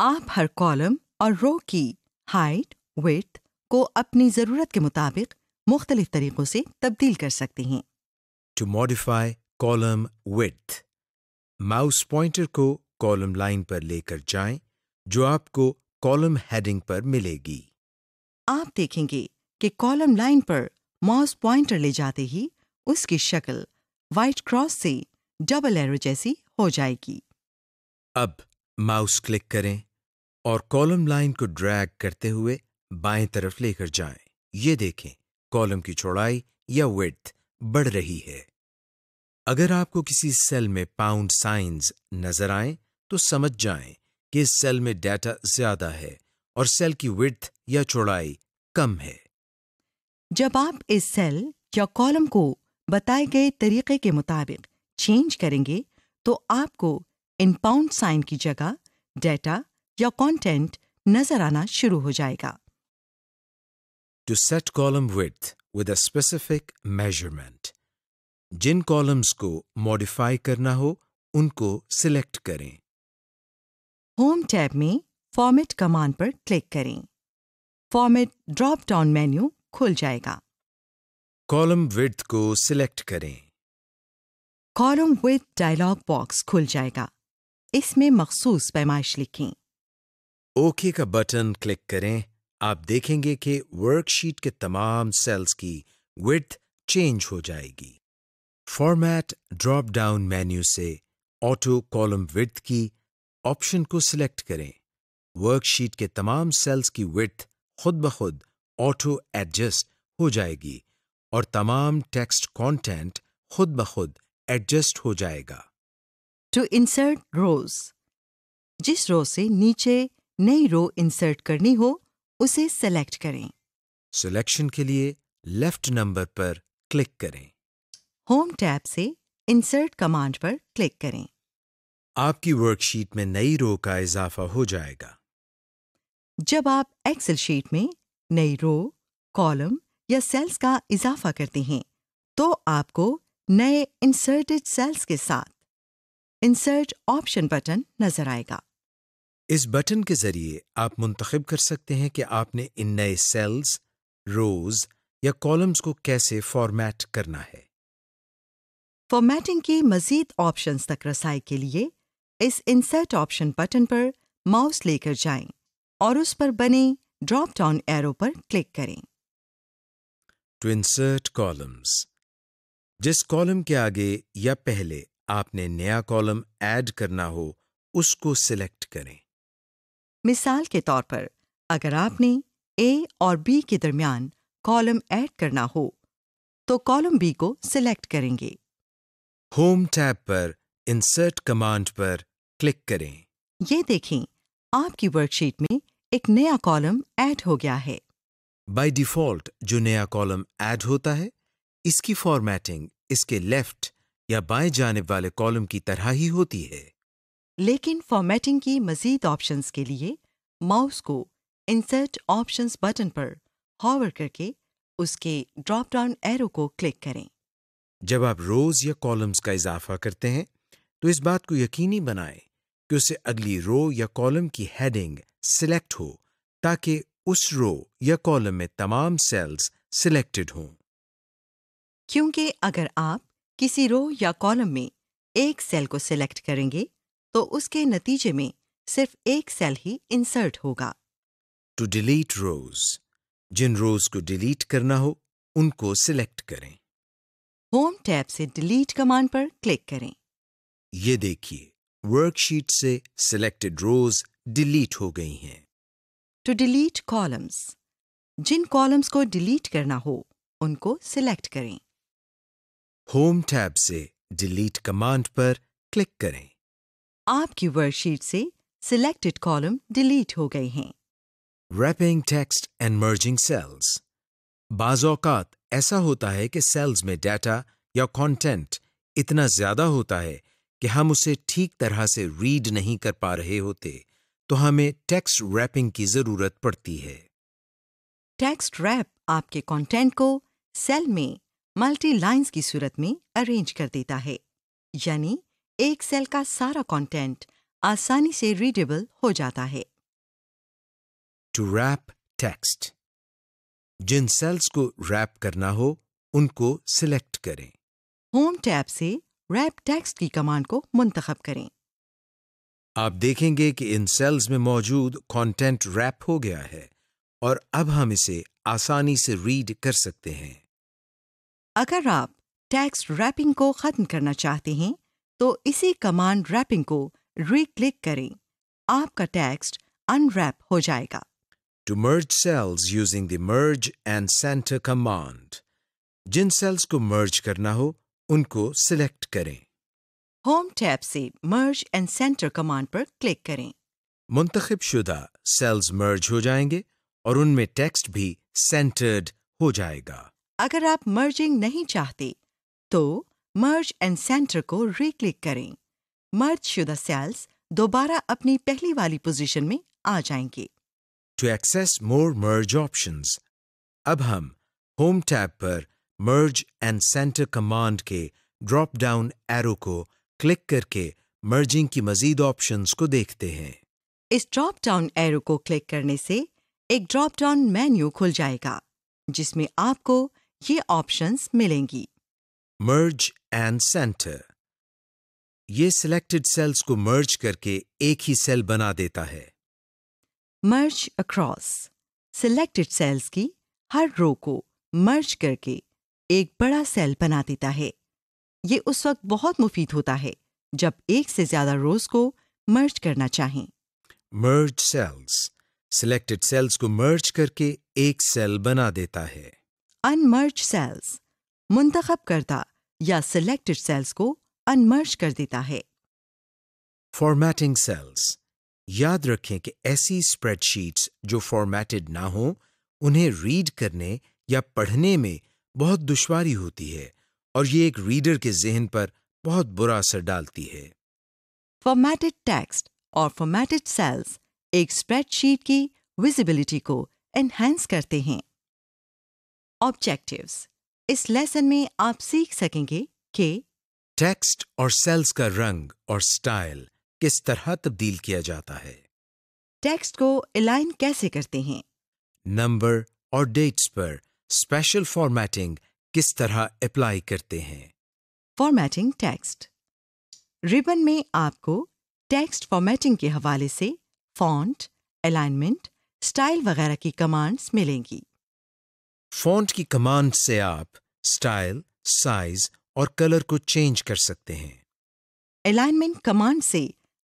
आप हर कॉलम और रो की हाइट वेट को अपनी जरूरत के मुताबिक मुख्तलिफ तरीकों से तब्दील कर सकते हैं to modify column width mouse pointer को कॉलम लाइन पर लेकर जाएं, जो आपको कॉलम हेडिंग पर मिलेगी आप देखेंगे कि कॉलम लाइन पर माउस पॉइंटर ले जाते ही उसकी शक्ल व्हाइट क्रॉस से डबल एरो जैसी हो जाएगी अब माउस क्लिक करें और कॉलम लाइन को ड्रैग करते हुए बाएं तरफ लेकर जाएं। ये देखें कॉलम की चौड़ाई या वेथ बढ़ रही है अगर आपको किसी सेल में पाउंड साइंस नजर आए तो समझ जाएं कि इस सेल में डाटा ज्यादा है और सेल की विड्थ या चौड़ाई कम है जब आप इस सेल या कॉलम को बताए गए तरीके के मुताबिक चेंज करेंगे तो आपको इन पाउंड साइन की जगह डेटा या कंटेंट नजर आना शुरू हो जाएगा to set column width with a specific measurement जिन कॉलम्स को मॉडिफाई करना हो उनको सिलेक्ट करें होम टैब में फॉर्मेट कमांड पर क्लिक करें फॉर्मेट ड्रॉप डाउन मेन्यू खुल जाएगा कॉलम विथ को सिलेक्ट करें कॉलम विथ डायलॉग बॉक्स खुल जाएगा इसमें मखसूस पैमाइश लिखें ओके का बटन क्लिक करें आप देखेंगे कि वर्कशीट के तमाम सेल्स की विथ चेंज हो जाएगी फॉर्मेट ड्रॉप डाउन मेन्यू से ऑटो कॉलम विथ की ऑप्शन को सिलेक्ट करें वर्कशीट के तमाम सेल्स की विथ खुद ब खुद ऑटो एडजस्ट हो जाएगी और तमाम टेक्स्ट कंटेंट खुद ब खुद एडजस्ट हो जाएगा टू इंसर्ट रोज जिस रो से नीचे नई रो इंसर्ट करनी हो उसे सेलेक्ट करें सिलेक्शन के लिए लेफ्ट नंबर पर क्लिक करें होम टैब से इंसर्ट कमांड पर क्लिक करें आपकी वर्कशीट में नई रो का इजाफा हो जाएगा जब आप एक्सेल शीट में नई रो कॉलम या सेल्स का इजाफा करते हैं तो आपको नए इंसर्टेड सेल्स के साथ इंसर्ट ऑप्शन बटन नजर आएगा इस बटन के जरिए आप मुंतखब कर सकते हैं कि आपने इन नए सेल्स रोज या कॉलम्स को कैसे फॉर्मेट करना है फॉर्मेटिंग की मजीद ऑप्शन तक रसाई के लिए इस इंसर्ट ऑप्शन बटन पर माउस लेकर जाएं और उस पर बने ड्रॉप डाउन एरो पर क्लिक करें टू इंसर्ट कॉलम्स जिस कॉलम के आगे या पहले आपने नया कॉलम ऐड करना हो उसको सिलेक्ट करें मिसाल के तौर पर अगर हाँ। आपने ए और बी के दरमियान कॉलम ऐड करना हो तो कॉलम बी को सिलेक्ट करेंगे होम टैब पर इंसर्ट कमांड पर क्लिक करें ये देखें आपकी वर्कशीट में एक नया कॉलम ऐड हो गया है बाय डिफॉल्ट जो नया कॉलम ऐड होता है इसकी फॉर्मेटिंग इसके लेफ्ट या बाएं जानब वाले कॉलम की तरह ही होती है लेकिन फॉर्मेटिंग की मजीद ऑप्शंस के लिए माउस को इंसर्ट ऑप्शंस बटन पर हॉवर करके उसके ड्रॉप डाउन एरो को क्लिक करें जब आप रोज या कॉलम्स का इजाफा करते हैं तो इस बात को यकीनी बनाएं कि उसे अगली रो या कॉलम की हेडिंग सिलेक्ट हो ताकि उस रो या कॉलम में तमाम सेल्स सिलेक्टेड हों क्योंकि अगर आप किसी रो या कॉलम में एक सेल को सिलेक्ट करेंगे तो उसके नतीजे में सिर्फ एक सेल ही इंसर्ट होगा टू डिलीट रोज जिन रोज को डिलीट करना हो उनको सिलेक्ट करें होम टैब से डिलीट कमांड पर क्लिक करें ये देखिए वर्कशीट से सिलेक्टेड रोज डिलीट हो गई हैं टू डिलीट कॉलम्स जिन कॉलम्स को डिलीट करना हो उनको सिलेक्ट करें होम टैब से डिलीट कमांड पर क्लिक करें आपकी वर्कशीट से सिलेक्टेड कॉलम डिलीट हो गए हैं wrapping text and merging cells बाज़ात ऐसा होता है कि सेल्स में डाटा या कंटेंट इतना ज़्यादा होता है कि हम उसे ठीक तरह से रीड नहीं कर पा रहे होते तो हमें टेक्स्ट रैपिंग की ज़रूरत पड़ती है टेक्स्ट रैप आपके कंटेंट को सेल में मल्टी लाइंस की सूरत में अरेंज कर देता है यानी एक सेल का सारा कंटेंट आसानी से रीडेबल हो जाता है टू रैप टेक्स्ट जिन सेल्स को रैप करना हो उनको सिलेक्ट करें होम टैब से रैप टेक्स्ट की कमांड को मुंतखब करें आप देखेंगे कि इन सेल्स में मौजूद कंटेंट रैप हो गया है और अब हम इसे आसानी से रीड कर सकते हैं अगर आप टैक्स रैपिंग को ख़त्म करना चाहते हैं तो इसी कमांड रैपिंग को रीक्लिक करें आपका टैक्स अनरैप हो जाएगा to merge cells using the merge and centre command जिन सेल्स को मर्ज करना हो उनको सिलेक्ट करें होम टैब से मर्ज एंड सेंटर कमांड पर क्लिक करें मुंतखब शुदा सेल्स मर्ज हो जाएंगे और उनमें टेक्स्ट भी सेंटर्ड हो जाएगा अगर आप मर्जिंग नहीं चाहते तो मर्ज एंड सेंटर को रीक्लिक करें मर्ज शुदा सेल्स दोबारा अपनी पहली वाली पोजीशन में आ जाएंगे to access more merge options अब हम होम टैब पर मर्ज एंड सेंटर कमांड के ड्रॉप डाउन एरो को क्लिक करके मर्जिंग की मजीद ऑप्शंस को देखते हैं इस ड्रॉप डाउन एरो को क्लिक करने से एक ड्रॉप डाउन मेन्यू खुल जाएगा जिसमें आपको ये ऑप्शंस मिलेंगी मर्ज एंड सेंटर ये सिलेक्टेड सेल्स को मर्ज करके एक ही सेल बना देता है मर्ज अक्रॉस सिलेक्टेड सेल्स की हर रो को मर्ज करके एक बड़ा सेल बना देता है ये उस वक्त बहुत मुफीद होता है जब एक से ज्यादा रोज को मर्ज करना चाहें मर्ज सेल्स सिलेक्टेड सेल्स को मर्ज करके एक सेल बना देता है अनमर्ज सेल्स मुंतखब करता या सिलेक्टेड सेल्स को अनमर्ज कर देता है फॉर्मेटिंग सेल्स याद रखें कि ऐसी स्प्रेडशीट्स जो फॉर्मेटेड ना हो उन्हें रीड करने या पढ़ने में बहुत दुश्वारी होती है और ये एक रीडर के जहन पर बहुत बुरा असर डालती है फॉर्मेटेड टेक्स्ट और फॉर्मेटेड सेल्स एक स्प्रेडशीट की विजिबिलिटी को एनहेंस करते हैं ऑब्जेक्टिव्स इस लेसन में आप सीख सकेंगे कि टेक्स्ट और सेल्स का रंग और स्टाइल किस तरह तब्दील किया जाता है टेक्स्ट को अलाइन कैसे करते हैं नंबर और डेट्स पर स्पेशल फॉर्मेटिंग किस तरह अप्लाई करते हैं फॉर्मेटिंग टेक्स्ट रिबन में आपको टेक्स्ट फॉर्मेटिंग के हवाले से फॉन्ट अलाइनमेंट स्टाइल वगैरह की कमांड्स मिलेंगी फॉन्ट की कमांड से आप स्टाइल साइज और कलर को चेंज कर सकते हैं अलाइनमेंट कमांड से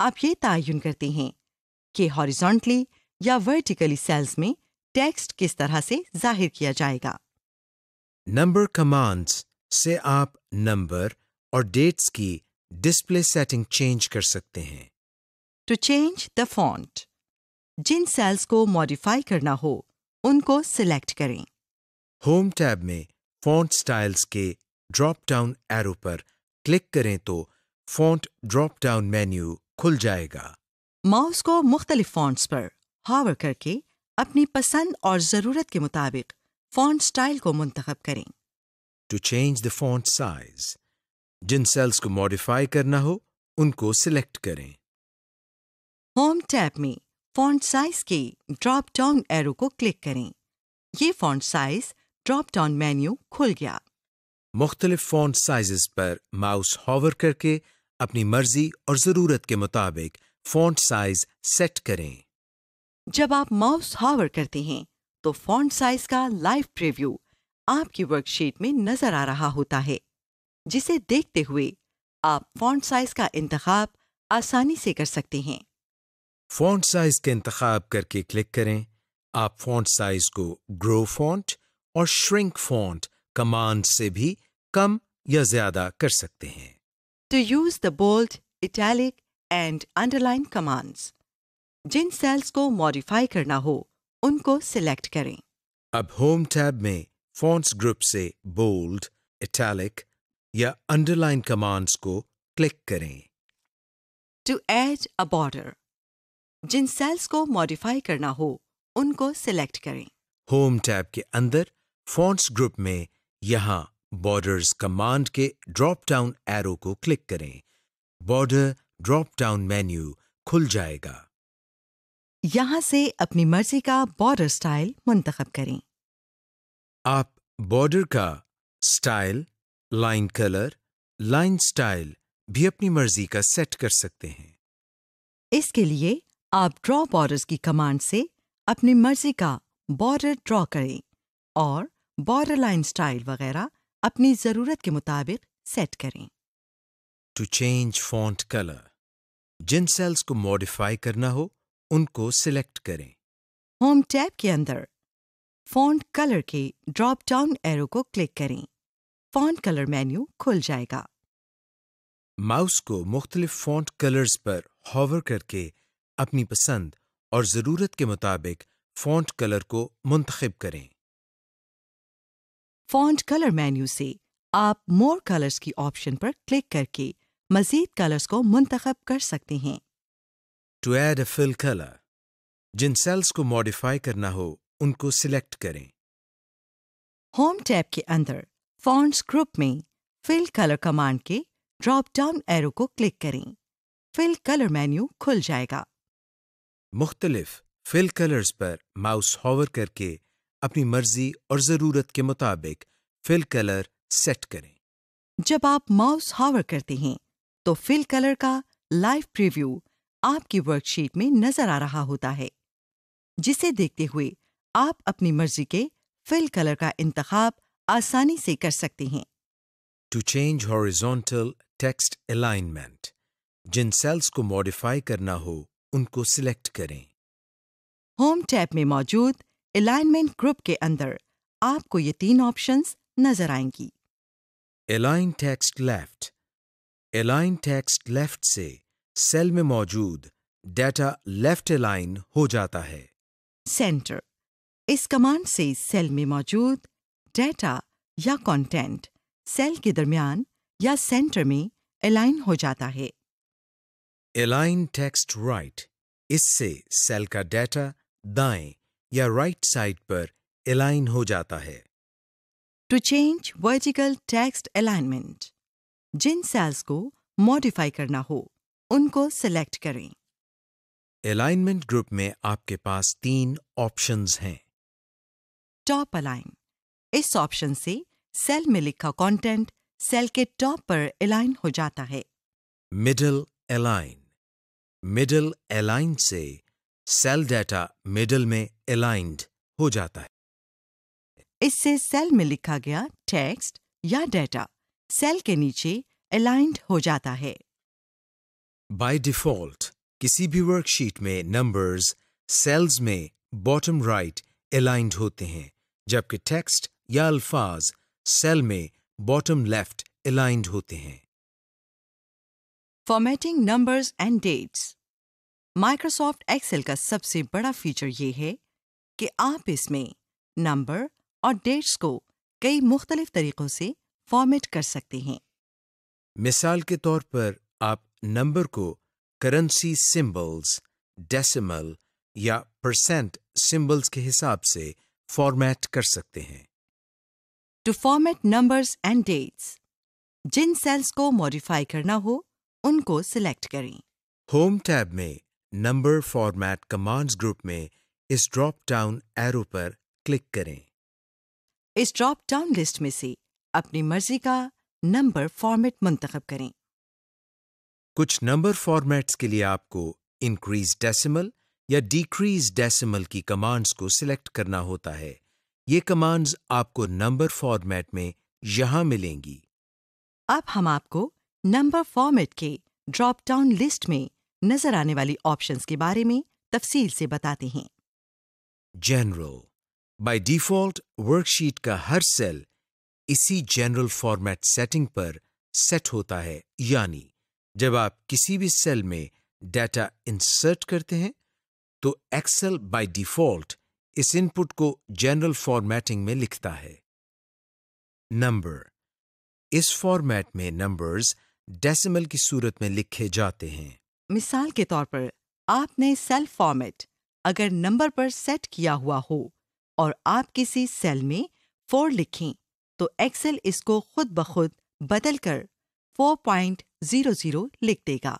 आप ये तयन करते हैं कि हॉरिजॉन्टली या वर्टिकली सेल्स में टेक्स्ट किस तरह से जाहिर किया जाएगा नंबर कमांड्स से आप नंबर और डेट्स की डिस्प्ले सेटिंग चेंज कर सकते हैं टू चेंज द फॉन्ट जिन सेल्स को मॉडिफाई करना हो उनको सिलेक्ट करें होम टैब में फॉन्ट स्टाइल्स के ड्रॉप डाउन एरो पर क्लिक करें तो फॉन्ट ड्रॉप डाउन मेन्यू खुल जाएगा माउस को मुख्तलिफ फॉन्ट्स पर हावर करके अपनी पसंद और ज़रूरत के मुताबिक फॉन्ट स्टाइल को मुंतखब करें to change the font size जिन सेल्स को मॉडिफाई करना हो उनको सिलेक्ट करें होम टैब में फॉन्ट साइज के ड्रॉप डाउन एरो को क्लिक करें ये font size drop down menu खुल गया मुख्तलिफ फ़ॉन्ट साइज़ पर माउस हॉवर करके अपनी मर्जी और ज़रूरत के मुताबिक फ़ॉन्ट साइज सेट करें जब आप माउस हॉवर करते हैं तो फ़ॉन्ट साइज का लाइव प्रीव्यू आपकी वर्कशीट में नज़र आ रहा होता है जिसे देखते हुए आप फ़ॉन्ट साइज का इंतखब आसानी से कर सकते हैं फ़ॉन्ट साइज के इंतखब करके क्लिक करें आप फ़ॉन्ट साइज को ग्रो फ़ॉन्ट और श्रिंक फॉन्ट कमांड से भी कम या ज्यादा कर सकते हैं to use the bold italic and underline commands जिन सेल्स को मॉडिफाई करना हो उनको सिलेक्ट करें अब होम टैब में फॉन्ट्स ग्रुप से बोल्ड इटैलिक या अंडरलाइन कमांड्स को क्लिक करें टू एड अ बॉर्डर जिन सेल्स को मॉडिफाई करना हो उनको सिलेक्ट करें होम टैब के अंदर फॉन्ट्स ग्रुप में यहां बॉर्डर्स कमांड के ड्रॉप डाउन एरो को क्लिक करें बॉर्डर ड्रॉप डाउन मेन्यू खुल जाएगा यहां से अपनी मर्जी का बॉर्डर स्टाइल मुंतखब करें आप बॉर्डर का style line colour line style भी अपनी मर्जी का सेट कर सकते हैं इसके लिए आप ड्रॉ बॉर्डर्स की कमांड से अपनी मर्जी का बॉर्डर ड्रॉ करें और बॉर्डर लाइन स्टाइल वगैरह अपनी जरूरत के मुताबिक सेट करें टू चेंज फॉन्ट कलर जिन सेल्स को मॉडिफाई करना हो उनको सिलेक्ट करें होम टैब के अंदर फॉन्ट कलर के ड्रॉप डाउन एरो को क्लिक करें फॉन्ट कलर मेन्यू खुल जाएगा माउस को मुख्तलिफ फॉन्ट कलर्स पर हॉवर करके अपनी पसंद और ज़रूरत के मुताबिक फॉन्ट कलर को मुंतखब करें फॉन्ट कलर मेन्यू से आप मोर कलर्स की ऑप्शन पर क्लिक करके मजीद कलर्स को मुंतखब कर सकते हैं to add a fill colour जिन सेल्स को मॉडिफाई करना हो उनको सिलेक्ट करें होम टैब के अंदर फॉन्ट्स ग्रुप में फिल कलर कमांड के ड्रॉप डाउन एरो को क्लिक करें फिल कलर मेन्यू खुल जाएगा मुख्तलिफ फिल कलर्स पर माउस हॉवर करके अपनी मर्जी और जरूरत के मुताबिक फिल कलर सेट करें जब आप माउस हावर करते हैं तो फिल कलर का लाइव प्रीव्यू आपकी वर्कशीट में नजर आ रहा होता है जिसे देखते हुए आप अपनी मर्जी के फिल कलर का इंतखाब आसानी से कर सकते हैं to change horizontal text alignment जिन सेल्स को मॉडिफाई करना हो उनको सिलेक्ट करें होम टैब में मौजूद अलाइनमेंट ग्रुप के अंदर आपको ये तीन ऑप्शंस नजर आएंगी align text left align text left से सेल में मौजूद डेटा लेफ्ट अलाइन हो जाता है सेंटर इस कमांड से सेल में मौजूद डेटा या कंटेंट सेल के दरमियान या सेंटर में अलाइन हो जाता है अलाइन टेक्स्ट राइट इससे सेल का डेटा दाएं या राइट साइड पर अलाइन हो जाता है to change vertical text alignment जिन सेल्स को मॉडिफाई करना हो उनको सिलेक्ट करें अलाइनमेंट ग्रुप में आपके पास तीन ऑप्शंस हैं टॉप अलाइन इस ऑप्शन से सेल में लिखा कंटेंट सेल के टॉप पर अलाइन हो जाता है मिडल अलाइन मिडिल अलाइन से सेल डेटा मिडल में अलाइंड हो जाता है इससे सेल में लिखा गया टेक्स्ट या डेटा सेल के नीचे अलाइंड हो जाता है बाय डिफॉल्ट किसी भी वर्कशीट में नंबर्स सेल्स में बॉटम राइट अलाइंड होते हैं जबकि टेक्स्ट या अल्फाज सेल में बॉटम लेफ्ट अलाइंड होते हैं formatting numbers and dates Microsoft Excel का सबसे बड़ा फीचर ये है कि आप इसमें नंबर और डेट्स को कई मुख्तलिफ तरीक़ों से फॉर्मेट कर सकते हैं मिसाल के तौर पर आप नंबर को करेंसी सिंबल्स डेसिमल या परसेंट सिंबल्स के हिसाब से फॉर्मेट कर सकते हैं to format numbers and dates जिन सेल्स को मॉडिफाई करना हो उनको सिलेक्ट करें होम टैब में नंबर फॉर्मेट कमांड्स ग्रुप में इस ड्रॉप डाउन एरो पर क्लिक करें इस ड्रॉप डाउन लिस्ट में से अपनी मर्जी का नंबर फॉर्मेट मंतखब करें कुछ नंबर फॉर्मेट्स के लिए आपको इंक्रीज डेसिमल या डिक्रीज डेसिमल की कमांड्स को सिलेक्ट करना होता है ये कमांड्स आपको नंबर फॉर्मेट में यहां मिलेंगी अब हम आपको नंबर फॉर्मेट के ड्रॉप डाउन लिस्ट में नजर आने वाली ऑप्शंस के बारे में तफसील से बताते हैं जनरल बाय डिफॉल्ट वर्कशीट का हर सेल इसी जनरल फॉर्मेट सेटिंग पर सेट होता है यानी जब आप किसी भी सेल में डाटा इंसर्ट करते हैं तो एक्सेल बाय डिफॉल्ट इस इनपुट को जनरल फॉर्मेटिंग में लिखता है नंबर इस फॉर्मेट में नंबर्स डेसिमल की सूरत में लिखे जाते हैं मिसाल के तौर पर आपने सेल फॉर्मेट अगर नंबर पर सेट किया हुआ हो और आप किसी सेल में फोर लिखें तो एक्सेल इसको खुद ब खुद बदल कर फोर पॉइंट जीरो जीरो लिख देगा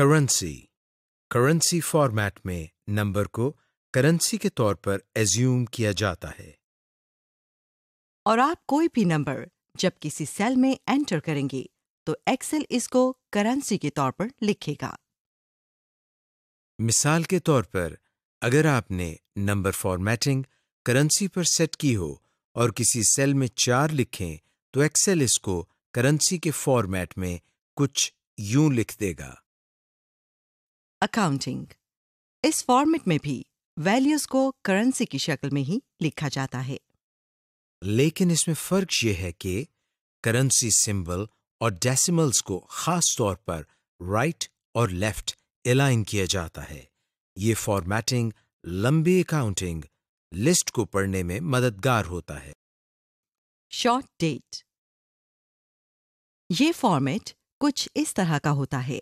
करेंसी करेंसी फॉर्मेट में नंबर को करेंसी के तौर पर एज्यूम किया जाता है और आप कोई भी नंबर जब किसी सेल में एंटर करेंगे तो एक्सेल इसको करेंसी के तौर पर लिखेगा मिसाल के तौर पर अगर आपने नंबर फॉर्मेटिंग करेंसी पर सेट की हो और किसी सेल में चार लिखें तो एक्सेल इसको करेंसी के फॉर्मेट में कुछ यूं लिख देगा अकाउंटिंग इस फॉर्मेट में भी वैल्यूज को करेंसी की शक्ल में ही लिखा जाता है लेकिन इसमें फर्क यह है कि करेंसी सिंबल और डेसिमल्स को खास तौर पर राइट और लेफ्ट अलाइन किया जाता है ये फॉर्मेटिंग लंबी अकाउंटिंग लिस्ट को पढ़ने में मददगार होता है शॉर्ट डेट ये फॉर्मेट कुछ इस तरह का होता है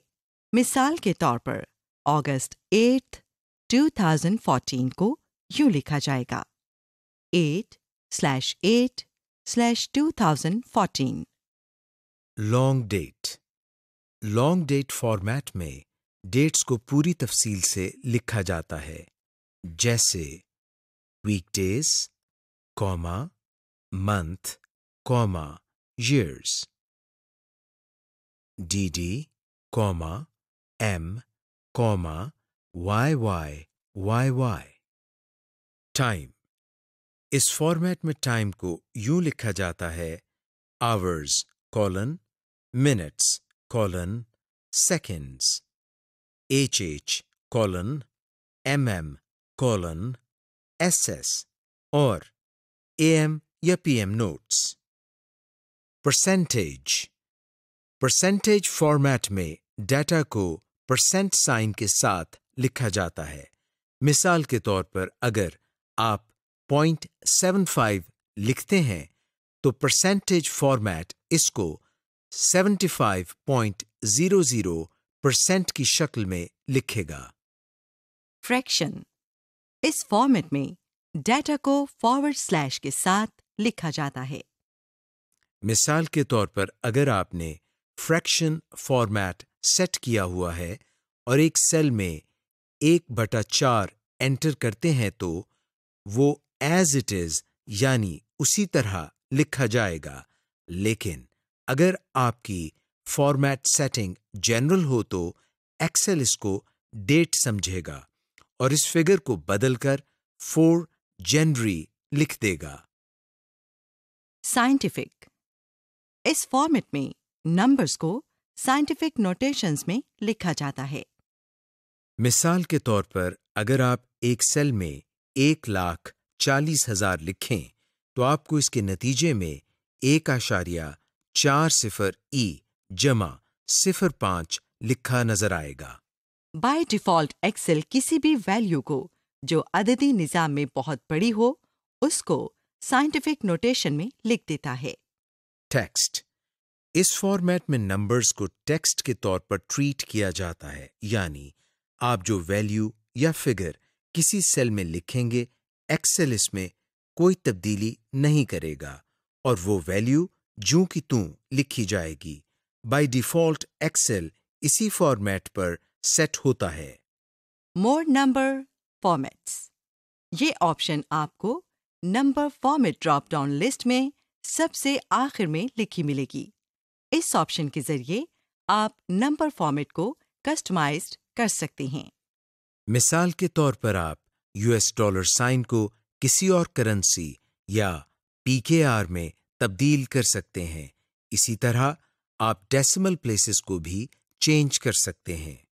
मिसाल के तौर पर अगस्त 8, 2014 को यू लिखा जाएगा 8 slash eight slash two thousand fourteen long date long date format में डेट्स को पूरी तफसील से लिखा जाता है जैसे weekdays comma month comma D D comma M comma Y Y Y Y time इस फॉर्मेट में टाइम को यूं लिखा जाता है hours colon minutes colon seconds HH colon mm colon SS or AM या PM notes percentage percentage format में data को परसेंट साइन के साथ लिखा जाता है मिसाल के तौर पर अगर आप पॉइंट सेवन फाइव लिखते हैं तो परसेंटेज फॉर्मेट इसको 75.00 परसेंट की शक्ल में लिखेगा फ्रैक्शन इस फॉर्मेट में डेटा को फॉरवर्ड स्लैश के साथ लिखा जाता है मिसाल के तौर पर अगर आपने फ्रैक्शन फॉर्मेट सेट किया हुआ है और एक सेल में एक बटा चार एंटर करते हैं तो वो एज इट इज यानी उसी तरह लिखा जाएगा लेकिन अगर आपकी फॉर्मेट सेटिंग जनरल हो तो एक्सेल इसको डेट समझेगा और इस फिगर को बदलकर 4 जनवरी लिख देगा साइंटिफिक इस फॉर्मेट में नंबर्स को साइंटिफिक नोटेशंस में लिखा जाता है मिसाल के तौर पर अगर आप एक सेल में एक लाख चालीस हजार लिखें तो आपको इसके नतीजे में एक आशारिया चार सिफर ई जमा सिफर पांच लिखा नजर आएगा बाय डिफॉल्ट एक्सेल किसी भी वैल्यू को जो अददी निज़ाम में बहुत बड़ी हो उसको साइंटिफिक नोटेशन में लिख देता है टेक्स्ट इस फॉर्मेट में नंबर्स को टेक्स्ट के तौर पर ट्रीट किया जाता है यानी आप जो वैल्यू या फिगर किसी सेल में लिखेंगे एक्सेल इसमें कोई तब्दीली नहीं करेगा और वो वैल्यू जू की तू लिखी जाएगी बाई डिफॉल्ट एक्सेल इसी फॉर्मेट पर सेट होता है मोर नंबर फॉर्मेट्स ये ऑप्शन आपको number format drop down list में सबसे आखिर में लिखी मिलेगी इस ऑप्शन के जरिए आप नंबर फॉर्मेट को कस्टमाइज कर सकते हैं मिसाल के तौर पर आप यूएस डॉलर साइन को किसी और करेंसी या पीकेआर में तब्दील कर सकते हैं इसी तरह आप डेसिमल प्लेसेस को भी चेंज कर सकते हैं